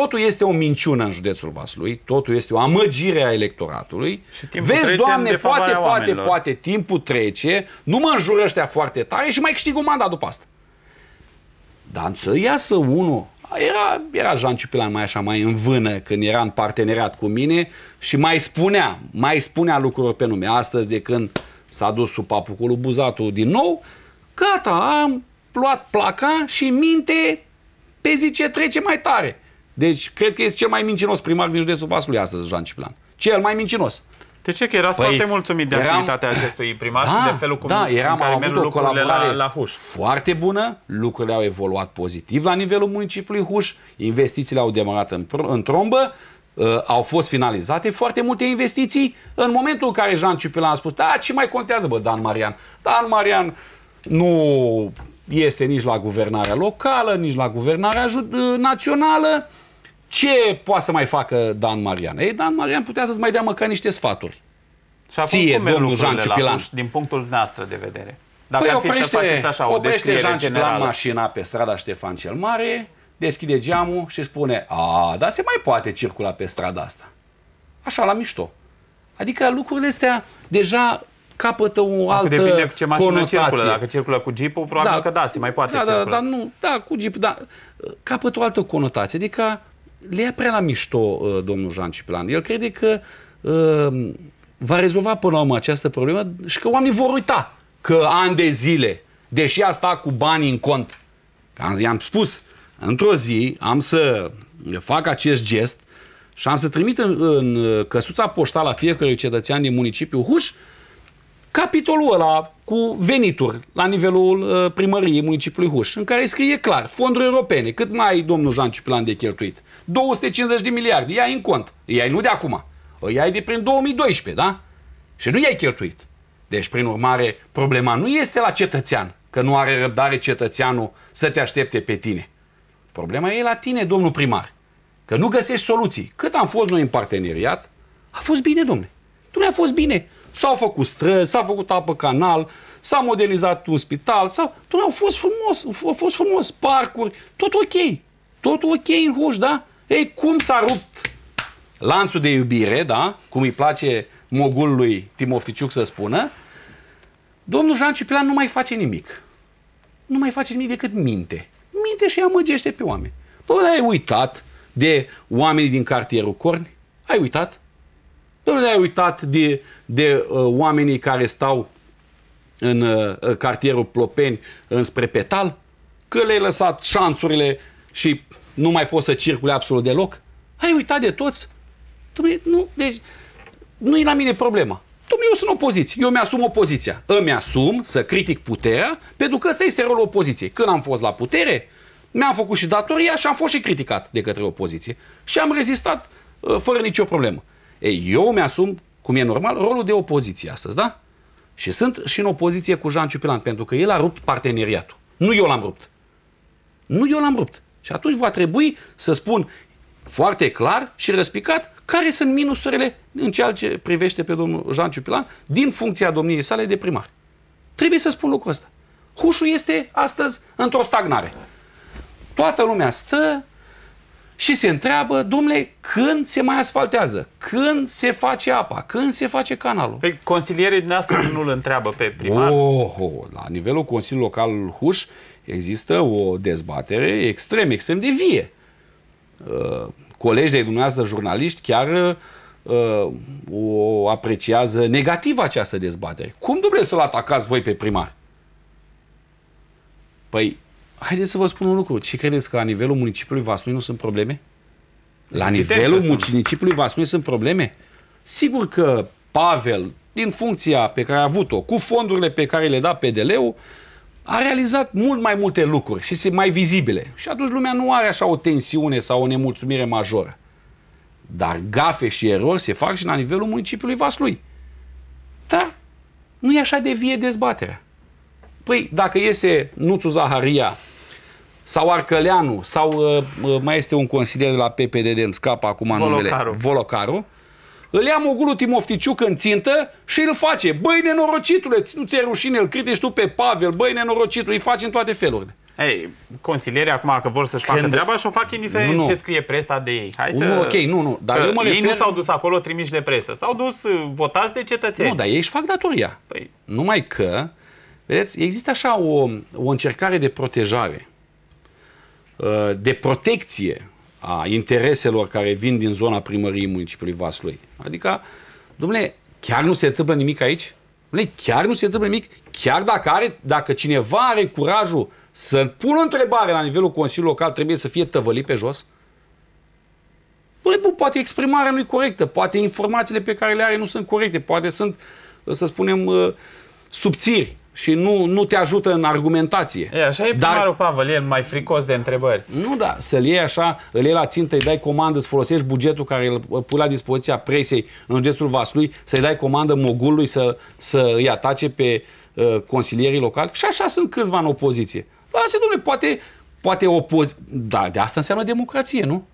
Totul este o minciună în județul Vaslui, totul este o amăgire a electoratului. Vezi, Doamne, poate, poate, oamenilor. poate, timpul trece, nu mă înjură ăștia foarte tare și mai câștig un mandat după asta. Dar să iasă unul era, era Jean Cipilan mai așa, mai în vână când era în parteneriat cu mine și mai spunea, mai spunea lucruri pe nume. Astăzi, de când s-a dus sub papucul buzatul din nou, gata, am luat placa și minte pe zi ce trece mai tare. Deci, cred că este cel mai mincinos primar din județul Vaslui astăzi, Jean Ciplan. Cel mai mincinos. De ce? Că erați păi, foarte mulțumit de eram, activitatea acestui primar da, și de felul cum, da, eram, în care avut o colaborare la, la Huș. foarte bună, lucrurile au evoluat pozitiv la nivelul municipiului Huș, investițiile au demarat în, în trombă, Uh, au fost finalizate foarte multe investiții în momentul în care Jean Ciupilan a spus da, ce mai contează, bă, Dan Marian? Dan Marian nu este nici la guvernarea locală, nici la guvernarea națională, ce poate să mai facă Dan Marian? Ei, Dan Marian putea să-ți mai dea măcar niște sfaturi. Și acum Ție, cum domnul Jean Cipilan. Din punctul noastră de vedere. Dacă păi oprește, așa, oprește Jean Cipilan mașina pe strada Ștefan cel Mare, deschide geamul și spune a, dar se mai poate circula pe strada asta. Așa, la mișto. Adică lucrurile astea deja capătă o altă depinde ce conotație. Circulă. Dacă circulă cu jeep probabil da, că da, se mai poate da, da circula. Da, da, nu, da, cu jeep, da, capătă o altă conotație. Adică le ia prea la mișto uh, domnul Jean Ciplan. El crede că uh, va rezolva până la urmă această problemă și că oamenii vor uita că ani de zile, deși asta cu banii în cont, i-am spus, într-o zi am să fac acest gest și am să trimit în, în uh, căsuța poștală a fiecărui cetățean din municipiu Huș capitolul ăla cu venituri la nivelul uh, primăriei municipiului Huș, în care scrie clar, fonduri europene, cât mai ai domnul Jean Cipilan de cheltuit? 250 de miliarde, ia în cont. Ia nu de acum, ia de prin 2012, da? Și nu i-ai cheltuit. Deci, prin urmare, problema nu este la cetățean, că nu are răbdare cetățeanul să te aștepte pe tine. Problema e la tine, domnul primar, că nu găsești soluții. Cât am fost noi în parteneriat, a fost bine, domne. Tu ne-a fost bine. S-au făcut străzi, s-a făcut apă canal, s-a modelizat un spital, s-a... Tot au fost frumos, au fost frumos, parcuri, tot ok. Tot ok în Huș, da? Ei, cum s-a rupt lanțul de iubire, da? Cum îi place mogulului Timofticiuc să spună, domnul Jean Ciprian nu mai face nimic. Nu mai face nimic decât minte. Minte și amăgește pe oameni. Păi, ai uitat de oamenii din cartierul Corni? Ai uitat? nu ai uitat de, de uh, oamenii care stau în uh, cartierul Plopeni înspre Petal? Că le-ai lăsat șanțurile și nu mai poți să circule absolut deloc? Ai uitat de toți? Domnule, nu, deci nu e la mine problema. Domnule, eu sunt opoziție. Eu mi-asum opoziția. Îmi asum să critic puterea, pentru că ăsta este rolul opoziției. Când am fost la putere, mi-am făcut și datoria și am fost și criticat de către opoziție. Și am rezistat uh, fără nicio problemă. Ei, eu mi-asum, cum e normal, rolul de opoziție astăzi, da? Și sunt și în opoziție cu Jean Ciupilan, pentru că el a rupt parteneriatul. Nu eu l-am rupt. Nu eu l-am rupt. Și atunci va trebui să spun foarte clar și răspicat care sunt minusurile în ceea ce privește pe domnul Jean Ciupilan din funcția domniei sale de primar. Trebuie să spun lucrul ăsta. Hușul este astăzi într-o stagnare. Toată lumea stă, și se întreabă, domnule, când se mai asfaltează? Când se face apa? Când se face canalul? Pe păi, consilierii dumneavoastră nu îl întreabă pe primar? Oh, oh, la nivelul Consiliului Local Huș există o dezbatere extrem, extrem de vie. Uh, colegi de dumneavoastră jurnaliști chiar uh, o apreciază negativ această dezbatere. Cum, dumneavoastră să-l atacați voi pe primar? Păi, Haideți să vă spun un lucru. Ce credeți că la nivelul municipiului Vaslui nu sunt probleme? La nivelul municipiului Vaslui sunt probleme? Sigur că Pavel, din funcția pe care a avut-o, cu fondurile pe care le da PDL-ul, a realizat mult mai multe lucruri și sunt mai vizibile. Și atunci lumea nu are așa o tensiune sau o nemulțumire majoră. Dar gafe și erori se fac și la nivelul municipiului Vaslui. Da, nu e așa de vie dezbaterea. Păi, dacă iese Nuțu Zaharia sau Arcăleanu, sau uh, uh, mai este un consilier de la PPDD, de scapă acum Volocaru. numele, Volocaru, îl ia mogulul Timofticiuc în țintă și îl face. Băi, nenorocitule, nu ți-e rușine, îl critici tu pe Pavel, băi, nenorocitul, îi faci în toate felurile. Ei, consilierii acum că vor să-și facă treaba și o fac indiferent nu, nu. ce scrie presa de ei. Hai nu, să... ok, nu, nu. Dar eu mă Ei nu s-au dus acolo trimiși de presă. S-au dus uh, votați de cetățeni. Nu, dar ei își fac datoria. Păi... Numai că, vedeți, există așa o, o încercare de protejare. Uh, de protecție a intereselor care vin din zona primăriei municipiului Vaslui. Adică, domnule, chiar nu se întâmplă nimic aici? Domnule, chiar nu se întâmplă nimic? Chiar dacă, are, dacă cineva are curajul să pună întrebare la nivelul Consiliului Local, trebuie să fie tăvălit pe jos? Domnule, poate exprimarea nu e corectă, poate informațiile pe care le are nu sunt corecte, poate sunt, să spunem, uh, subțiri și nu, nu te ajută în argumentație. E, așa e primarul Dar... Pavel, e mai fricos de întrebări. Nu, da, să-l iei așa, îl iei la țintă, îi dai comandă, îți folosești bugetul care îl pui la dispoziția presei în județul vasului, să-i dai comandă mogulului să, să îi atace pe uh, consilierii locali și așa sunt câțiva în opoziție. Lasă, domnule, poate, poate opozi... Da, de asta înseamnă democrație, nu?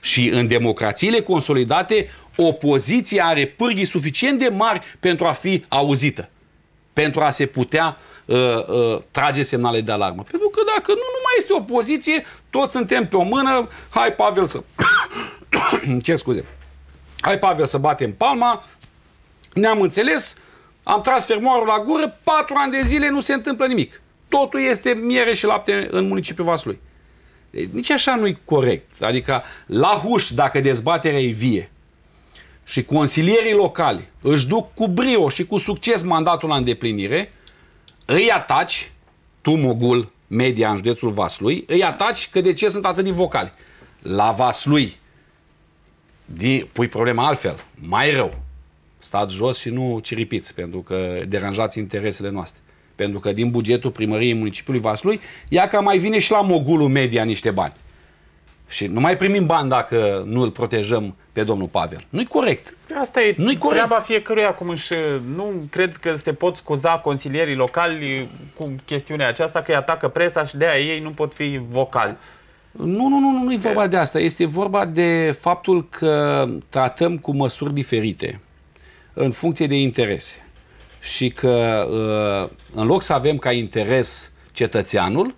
Și în democrațiile consolidate, opoziția are pârghii suficient de mari pentru a fi auzită pentru a se putea uh, uh, trage semnale de alarmă. Pentru că dacă nu, nu mai este o poziție, toți suntem pe o mână, hai Pavel să... *coughs* Ce scuze. Hai Pavel să batem palma, ne-am înțeles, am tras fermoarul la gură, patru ani de zile nu se întâmplă nimic. Totul este miere și lapte în municipiul Vaslui. Deci nici așa nu-i corect. Adică la huș, dacă dezbaterea e vie, și consilierii locali își duc cu brio și cu succes mandatul la îndeplinire, îi ataci, tu, mogul, media în județul Vaslui, îi ataci că de ce sunt atât de vocali. La Vaslui din, pui problema altfel, mai rău. Stați jos și nu ciripiți, pentru că deranjați interesele noastre. Pentru că din bugetul primăriei municipiului Vaslui, ea ca mai vine și la mogulul media niște bani. Și nu mai primim bani dacă nu îl protejăm pe domnul Pavel. Nu-i corect. Asta e nu corect. treaba fiecăruia acum și nu cred că se pot scuza consilierii locali cu chestiunea aceasta că îi atacă presa și de aia ei nu pot fi vocali. Nu, nu, nu, nu e vorba de asta. Este vorba de faptul că tratăm cu măsuri diferite în funcție de interese. Și că uh, în loc să avem ca interes cetățeanul,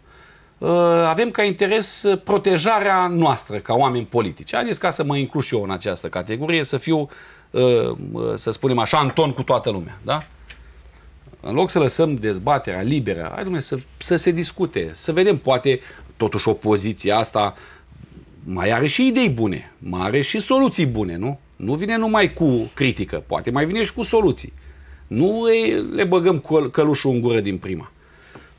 Uh, avem ca interes uh, protejarea noastră ca oameni politici. adică ca să mă includ și eu în această categorie, să fiu, uh, să spunem așa, în ton cu toată lumea. Da? În loc să lăsăm dezbaterea liberă, hai Dumnezeu, să, să se discute, să vedem, poate totuși opoziția asta mai are și idei bune, mai are și soluții bune, nu? Nu vine numai cu critică, poate mai vine și cu soluții. Nu le băgăm călușul în gură din prima.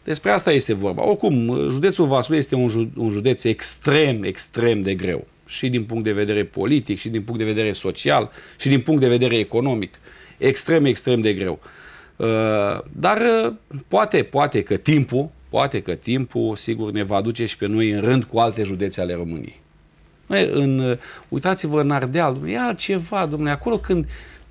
Despre asta este vorba. Oricum, județul Vaslui este un județ extrem, extrem de greu. Și din punct de vedere politic, și din punct de vedere social, și din punct de vedere economic. Extrem, extrem de greu. Uh, dar uh, poate, poate că timpul, poate că timpul, sigur, ne va duce și pe noi în rând cu alte județe ale României. în, uh, uitați-vă în Ardeal, e altceva, domnule, acolo când,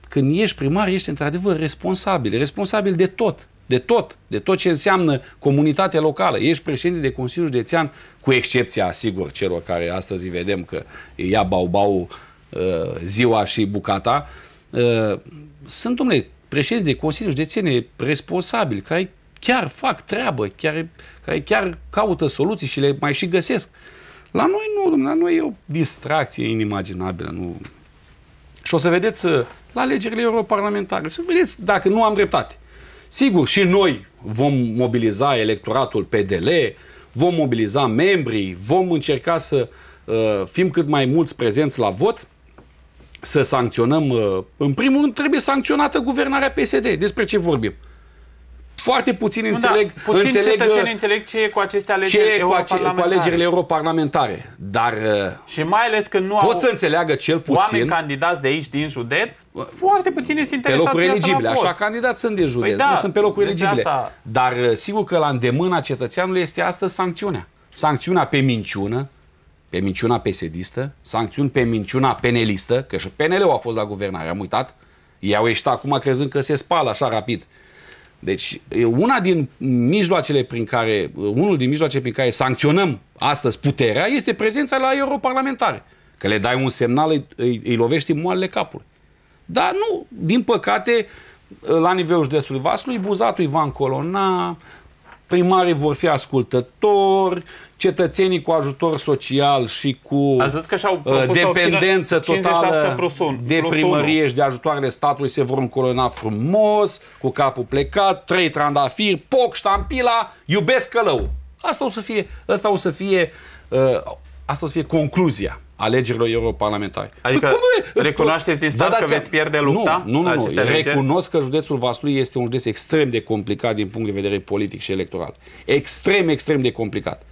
când ești primar, ești într-adevăr responsabil, responsabil de tot de tot, de tot ce înseamnă comunitatea locală. Ești președinte de Consiliul Județean, cu excepția, sigur, celor care astăzi vedem că ia bau-bau uh, ziua și bucata. Uh, sunt, domnule, președinte de Consiliul responsabil, responsabili, care chiar fac treabă, chiar, care chiar caută soluții și le mai și găsesc. La noi nu, domnule, la noi e o distracție inimaginabilă. Nu... Și o să vedeți uh, la alegerile europarlamentare, să vedeți dacă nu am dreptate. Sigur, și noi vom mobiliza electoratul PDL, vom mobiliza membrii, vom încerca să uh, fim cât mai mulți prezenți la vot, să sancționăm, uh, în primul rând trebuie sancționată guvernarea PSD. Despre ce vorbim? foarte puțin da, înțeleg, da, puțin înțeleg, uh, înțeleg ce e cu aceste alegeri ce e cu, ace- cu alegerile europarlamentare. Dar uh, și mai ales că nu pot au să înțeleagă cel puțin oameni candidați de aici din județ, foarte puțin sunt interesați pe locuri eligibile, așa candidați sunt din păi județ, păi da, nu sunt pe locuri deci eligibile. Asta... Dar uh, sigur că la îndemâna cetățeanului este astăzi sancțiunea. Sancțiunea pe minciună, pe minciuna pesedistă, sancțiuni pe minciuna penelistă, că și PNL-ul a fost la guvernare, am uitat, ei au ieșit acum crezând că se spală așa rapid. Deci, una din mijloacele prin care, unul din mijloacele prin care sancționăm astăzi puterea este prezența la europarlamentare. Că le dai un semnal, îi, îi, lovești în moalele capului. Dar nu, din păcate, la nivelul județului Vaslui, Buzatul Ivan Colona, primarii vor fi ascultători, cetățenii cu ajutor social și cu că uh, dependență totală plus un, plus de primărie și de ajutoarele statului se vor încolona frumos, cu capul plecat, trei trandafiri, poc, ștampila, iubesc călău. Asta o să fie, asta o să fie, uh, asta o să fie concluzia alegerilor europarlamentare. Păi adică păi cum recunoașteți din da, start da, că veți pierde lupta? Nu, nu, nu. nu. Recunosc că județul Vaslui este un județ extrem de complicat din punct de vedere politic și electoral. Extrem, extrem de complicat.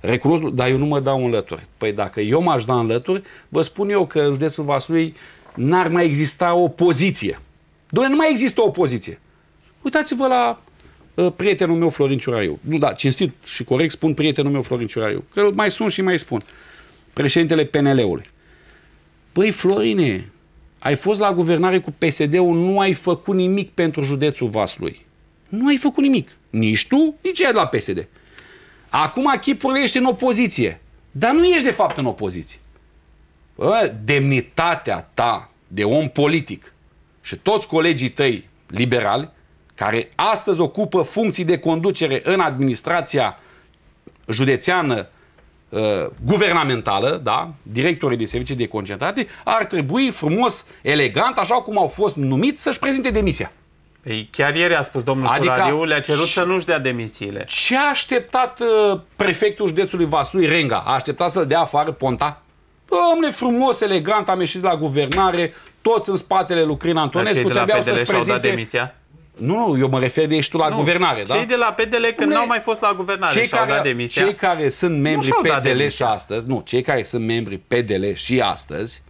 Recunosc, dar eu nu mă dau în lături. Păi dacă eu m-aș da în lături, vă spun eu că în județul Vaslui n-ar mai exista opoziție. Dom'le, nu mai există opoziție. Uitați-vă la uh, prietenul meu Florin Ciuraiu. Nu, da, cinstit și corect spun prietenul meu Florin Ciuraiu. Că mai sun și mai spun. Uh, președintele PNL-ului. Păi, Florine, ai fost la guvernare cu PSD-ul, nu ai făcut nimic pentru județul Vaslui. Nu ai făcut nimic. Nici tu, nici ea de la PSD. Acum chipurile ești în opoziție. Dar nu ești de fapt în opoziție. Bă, demnitatea ta de om politic și toți colegii tăi liberali, care astăzi ocupă funcții de conducere în administrația județeană Uh, guvernamentală, da, directorii de servicii de concentrate, ar trebui frumos, elegant, așa cum au fost numiți, să-și prezinte demisia. Ei păi chiar ieri a spus domnul adică Curariu, le-a cerut să nu-și dea demisiile. Ce a așteptat uh, prefectul județului Vaslui, Renga? A așteptat să-l dea afară Ponta? Domnule, frumos, elegant, am ieșit de la guvernare, toți în spatele lui Crin Antonescu, trebuiau să-și prezinte... Demisia? Nu, nu, eu mă refer, ești tu la nu, guvernare, cei da? Cei de la PDL, că nu au mai fost la guvernare cei și care, au dat demisia. Cei care sunt membri PDL și astăzi, nu, cei care sunt membri PDL și astăzi,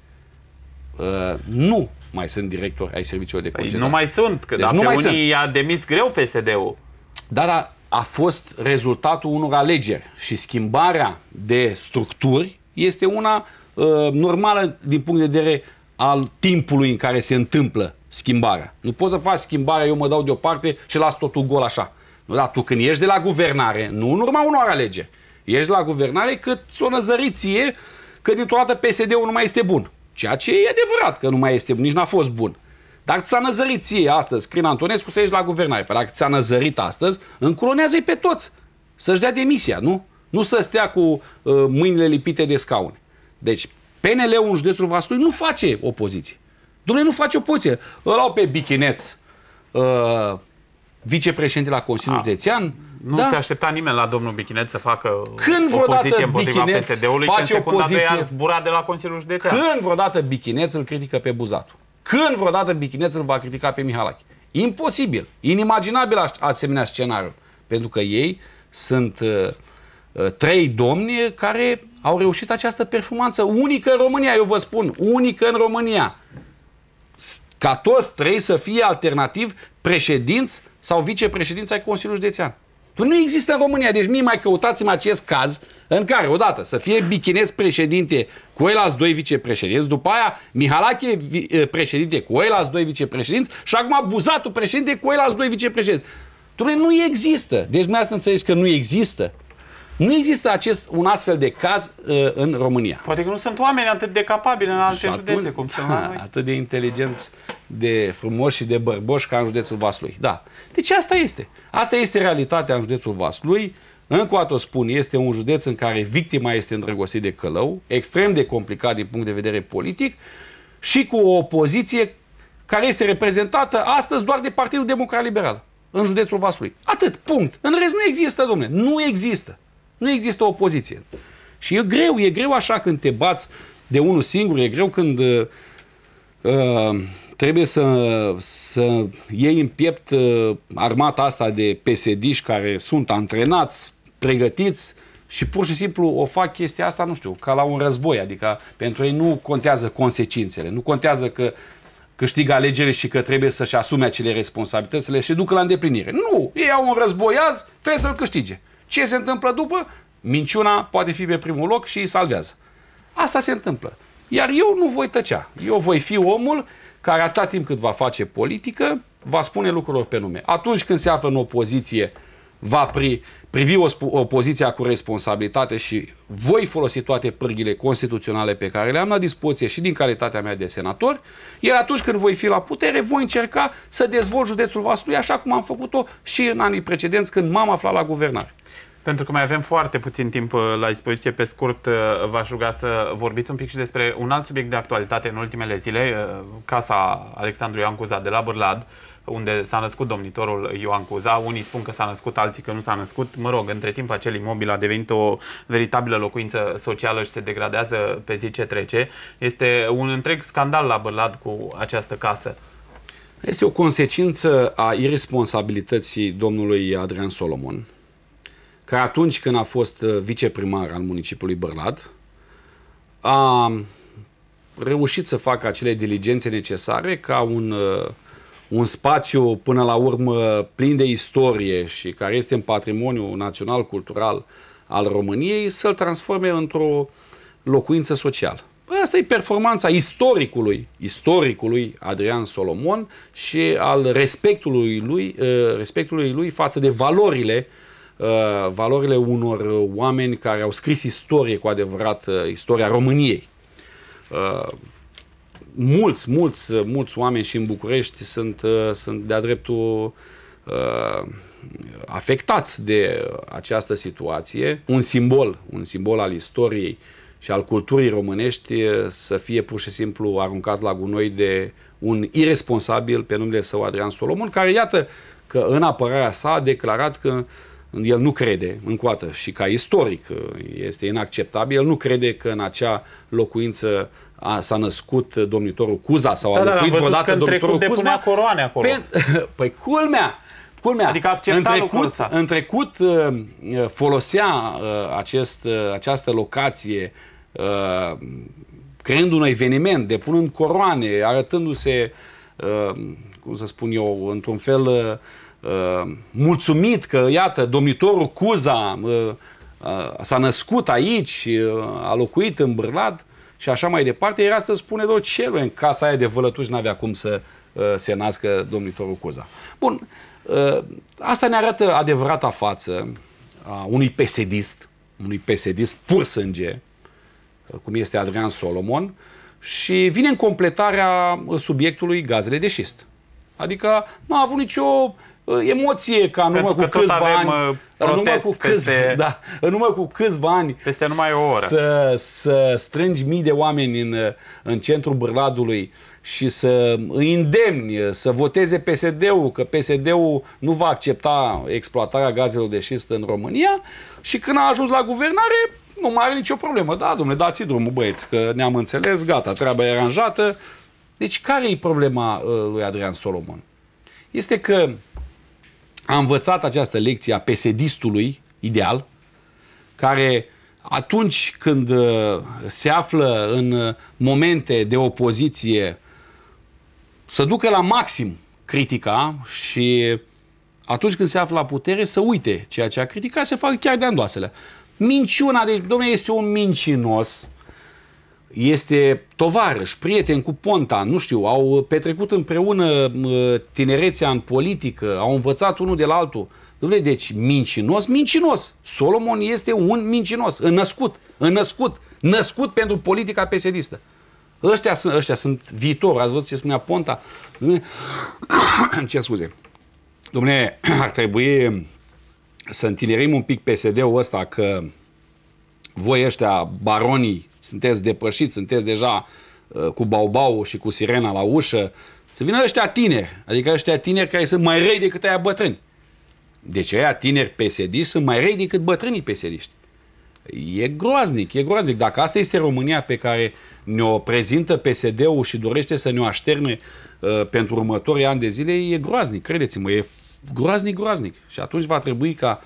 uh, nu mai sunt directori ai serviciilor de concedat. Păi nu mai sunt, că deci dacă nu mai unii sunt. i-a demis greu PSD-ul. Da, dar a fost rezultatul unor alegeri și schimbarea de structuri este una uh, normală din punct de vedere al timpului în care se întâmplă schimbarea. Nu poți să faci schimbarea, eu mă dau deoparte și las totul gol așa. Dar tu când ieși de la guvernare, nu în urma unor alegeri, Ești de la guvernare cât s-o năzăriție că dintr-o dată PSD-ul nu mai este bun. Ceea ce e adevărat că nu mai este, bun, nici n-a fost bun. Dar ți-a năzărit ție astăzi, Crin Antonescu, să ieși la guvernare. Păi dacă ți-a năzărit astăzi, încolonează-i pe toți. Să-și dea demisia, nu? Nu să stea cu uh, mâinile lipite de scaune. Deci, PNL-ul în județul Vaslui nu face opoziție. Domnule, nu face opoziție. Îl au pe Bichineț, uh, vicepreședinte la Consiliul da. Județean. Nu da? se aștepta nimeni la domnul Bichineț să facă uh, când opoziție împotriva PSD-ului, face când opoziție. a zburat de la Consiliul Județean. Când vreodată Bichineț îl critică pe Buzatu? Când vreodată Bichineț îl va critica pe Mihalache? Imposibil, inimaginabil asemenea scenariu. Pentru că ei sunt uh, uh trei domni care au reușit această performanță unică în România, eu vă spun, unică în România. Ca toți trei să fie alternativ președinți sau vicepreședinți ai Consiliului Județean. Tu nu există în România, deci mie mai căutați-mi acest caz în care, odată, să fie Bichinez președinte cu el ați doi vicepreședinți, după aia Mihalache președinte cu el ați doi vicepreședinți și acum Buzatu președinte cu el ați doi vicepreședinți. Dom'le, nu există. Deci dumneavoastră înțelegeți că nu există. Nu există acest, un astfel de caz uh, în România. Poate că nu sunt oameni atât de capabili în alte atunci, județe cum sunt mai noi. Atât de inteligenți, de frumoși și de bărboși ca în județul Vaslui. Da. Deci asta este. Asta este realitatea în județul Vaslui. Încă o dată o spun, este un județ în care victima este îndrăgostit de călău, extrem de complicat din punct de vedere politic și cu o opoziție care este reprezentată astăzi doar de Partidul Democrat Liberal în județul Vaslui. Atât, punct. În rest nu există, domnule. Nu există. Nu există o opoziție. Și e greu, e greu așa când te bați de unul singur, e greu când uh, uh trebuie să, să iei în piept uh, armata asta de psd care sunt antrenați, pregătiți și pur și simplu o fac chestia asta, nu știu, ca la un război, adică pentru ei nu contează consecințele, nu contează că câștigă alegere și că trebuie să-și asume acele responsabilitățile și ducă la îndeplinire. Nu! Ei au un război azi, trebuie să-l câștige. Ce se întâmplă după? Minciuna poate fi pe primul loc și îi salvează. Asta se întâmplă. Iar eu nu voi tăcea. Eu voi fi omul care atâta timp cât va face politică, va spune lucrurilor pe nume. Atunci când se află în opoziție, va pri, privi o, poziție cu responsabilitate și voi folosi toate pârghile constituționale pe care le am la dispoziție și din calitatea mea de senator, iar atunci când voi fi la putere, voi încerca să dezvolt județul vastului așa cum am făcut-o și în anii precedenți când m-am aflat la guvernare. Pentru că mai avem foarte puțin timp uh, la dispoziție, pe scurt uh, v-aș ruga să vorbiți un pic și despre un alt subiect de actualitate în ultimele zile, uh, casa Alexandru Iancuza de la Bârlad, unde s-a născut domnitorul Ioan Cuza. Unii spun că s-a născut, alții că nu s-a născut. Mă rog, între timp acel imobil a devenit o veritabilă locuință socială și se degradează pe zi ce trece. Este un întreg scandal la Bălad cu această casă. Este o consecință a irresponsabilității domnului Adrian Solomon, care atunci când a fost uh, viceprimar al municipiului Bărlad, a reușit să facă acele diligențe necesare ca un uh, un spațiu până la urmă plin de istorie și care este în patrimoniu național, cultural al României, să-l transforme într-o locuință socială. Păi asta e performanța istoricului, istoricului Adrian Solomon și al respectului lui, ă, respectului lui față de valorile ă, valorile unor oameni care au scris istorie cu adevărat, ă, istoria României mulți, mulți, mulți oameni și în București sunt, uh, sunt de-a dreptul uh, afectați de această situație. Un simbol, un simbol al istoriei și al culturii românești uh, să fie pur și simplu aruncat la gunoi de un irresponsabil pe numele său Adrian Solomon, care iată că în apărarea sa a declarat că el nu crede în coată și ca istoric este inacceptabil, el nu crede că în acea locuință a, s-a născut domnitorul Cuza sau da, a da, locuit da, vreodată domnitorul Cuza. coroane acolo. Pe, *laughs* păi culmea, culmea. Adică în trecut, în uh, trecut uh, folosea uh, acest, această locație creând un eveniment, depunând coroane, arătându-se, cum să spun eu, într-un fel Uh, mulțumit că, iată, domnitorul Cuza uh, uh, s-a născut aici, a locuit în Bârlad și așa mai departe, era să spune, doar ce în casa aia de vălătuși n-avea cum să se nască domnitorul Cuza. Bun, asta ne arată adevărata față a unui pesedist, unui pesedist pur sânge, cum este Adrian Solomon, și vine în completarea subiectului gazele de șist. Adică nu a avut nicio Ă, emoție ca în urmă cu câțiva ani. Ă, în urmă cu, câțiva, peste, da, în urmă cu câțiva ani peste numai o oră. Să, să strângi mii de oameni în, în centrul Bârladului și să îi îndemni să voteze PSD-ul, că PSD-ul nu va accepta exploatarea gazelor de șist în România și când a ajuns la guvernare, nu mai are nicio problemă. Da, domnule, dați drumul, băieți, că ne-am înțeles, gata, treaba e aranjată. Deci care e problema ă, lui Adrian Solomon? Este că a învățat această lecție a pesedistului ideal, care atunci când uh, se află în uh, momente de opoziție să ducă la maxim critica și atunci când se află la putere să uite ceea ce a criticat, se fac chiar de andoasele. Minciuna, deci, domnule, este un mincinos, este tovarăș, prieten cu Ponta, nu știu, au petrecut împreună tinerețea în politică, au învățat unul de la altul. Dom'le, deci mincinos, mincinos. Solomon este un mincinos, înnăscut, înnăscut, născut pentru politica pesedistă. Ăștia sunt, ăștia sunt viitor. Ați văzut ce spunea Ponta? Dom'le, *coughs* ce scuze. Dom'le, *coughs* ar trebui să întinerim un pic PSD-ul ăsta că voi ăștia, baronii, sunteți depășiți, sunteți deja uh, cu baubau și cu sirena la ușă, să vină ăștia tineri, adică ăștia tineri care sunt mai răi decât aia bătrâni. Deci aia tineri psd sunt mai răi decât bătrânii psd E groaznic, e groaznic. Dacă asta este România pe care ne-o prezintă PSD-ul și dorește să ne-o așterne uh, pentru următorii ani de zile, e groaznic, credeți-mă, e groaznic, groaznic. Și atunci va trebui ca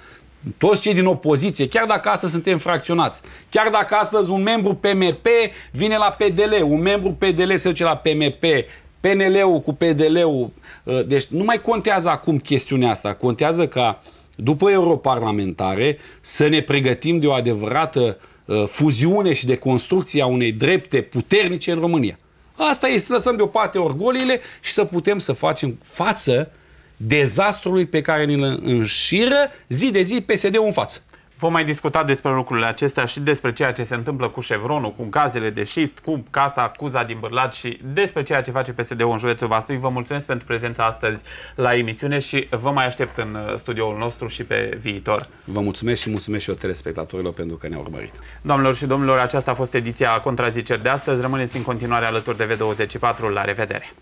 toți cei din opoziție, chiar dacă astăzi suntem fracționați, chiar dacă astăzi un membru PMP vine la PDL, un membru PDL se duce la PMP, PNL-ul cu PDL-ul, ă, deci nu mai contează acum chestiunea asta, contează ca după europarlamentare să ne pregătim de o adevărată ă, fuziune și de construcție a unei drepte puternice în România. Asta e să lăsăm deoparte orgolile și să putem să facem față dezastrului pe care ni-l înșiră zi de zi PSD-ul în față. Vom mai discuta despre lucrurile acestea și despre ceea ce se întâmplă cu Chevronul, cu gazele de șist, cu casa Cuza din Bârlad și despre ceea ce face PSD-ul în județul Vaslui. Vă mulțumesc pentru prezența astăzi la emisiune și vă mai aștept în uh, studioul nostru și pe viitor. Vă mulțumesc și mulțumesc și eu telespectatorilor pentru că ne-au urmărit. Doamnelor și domnilor, aceasta a fost ediția Contraziceri de astăzi. Rămâneți în continuare alături de V24. La revedere!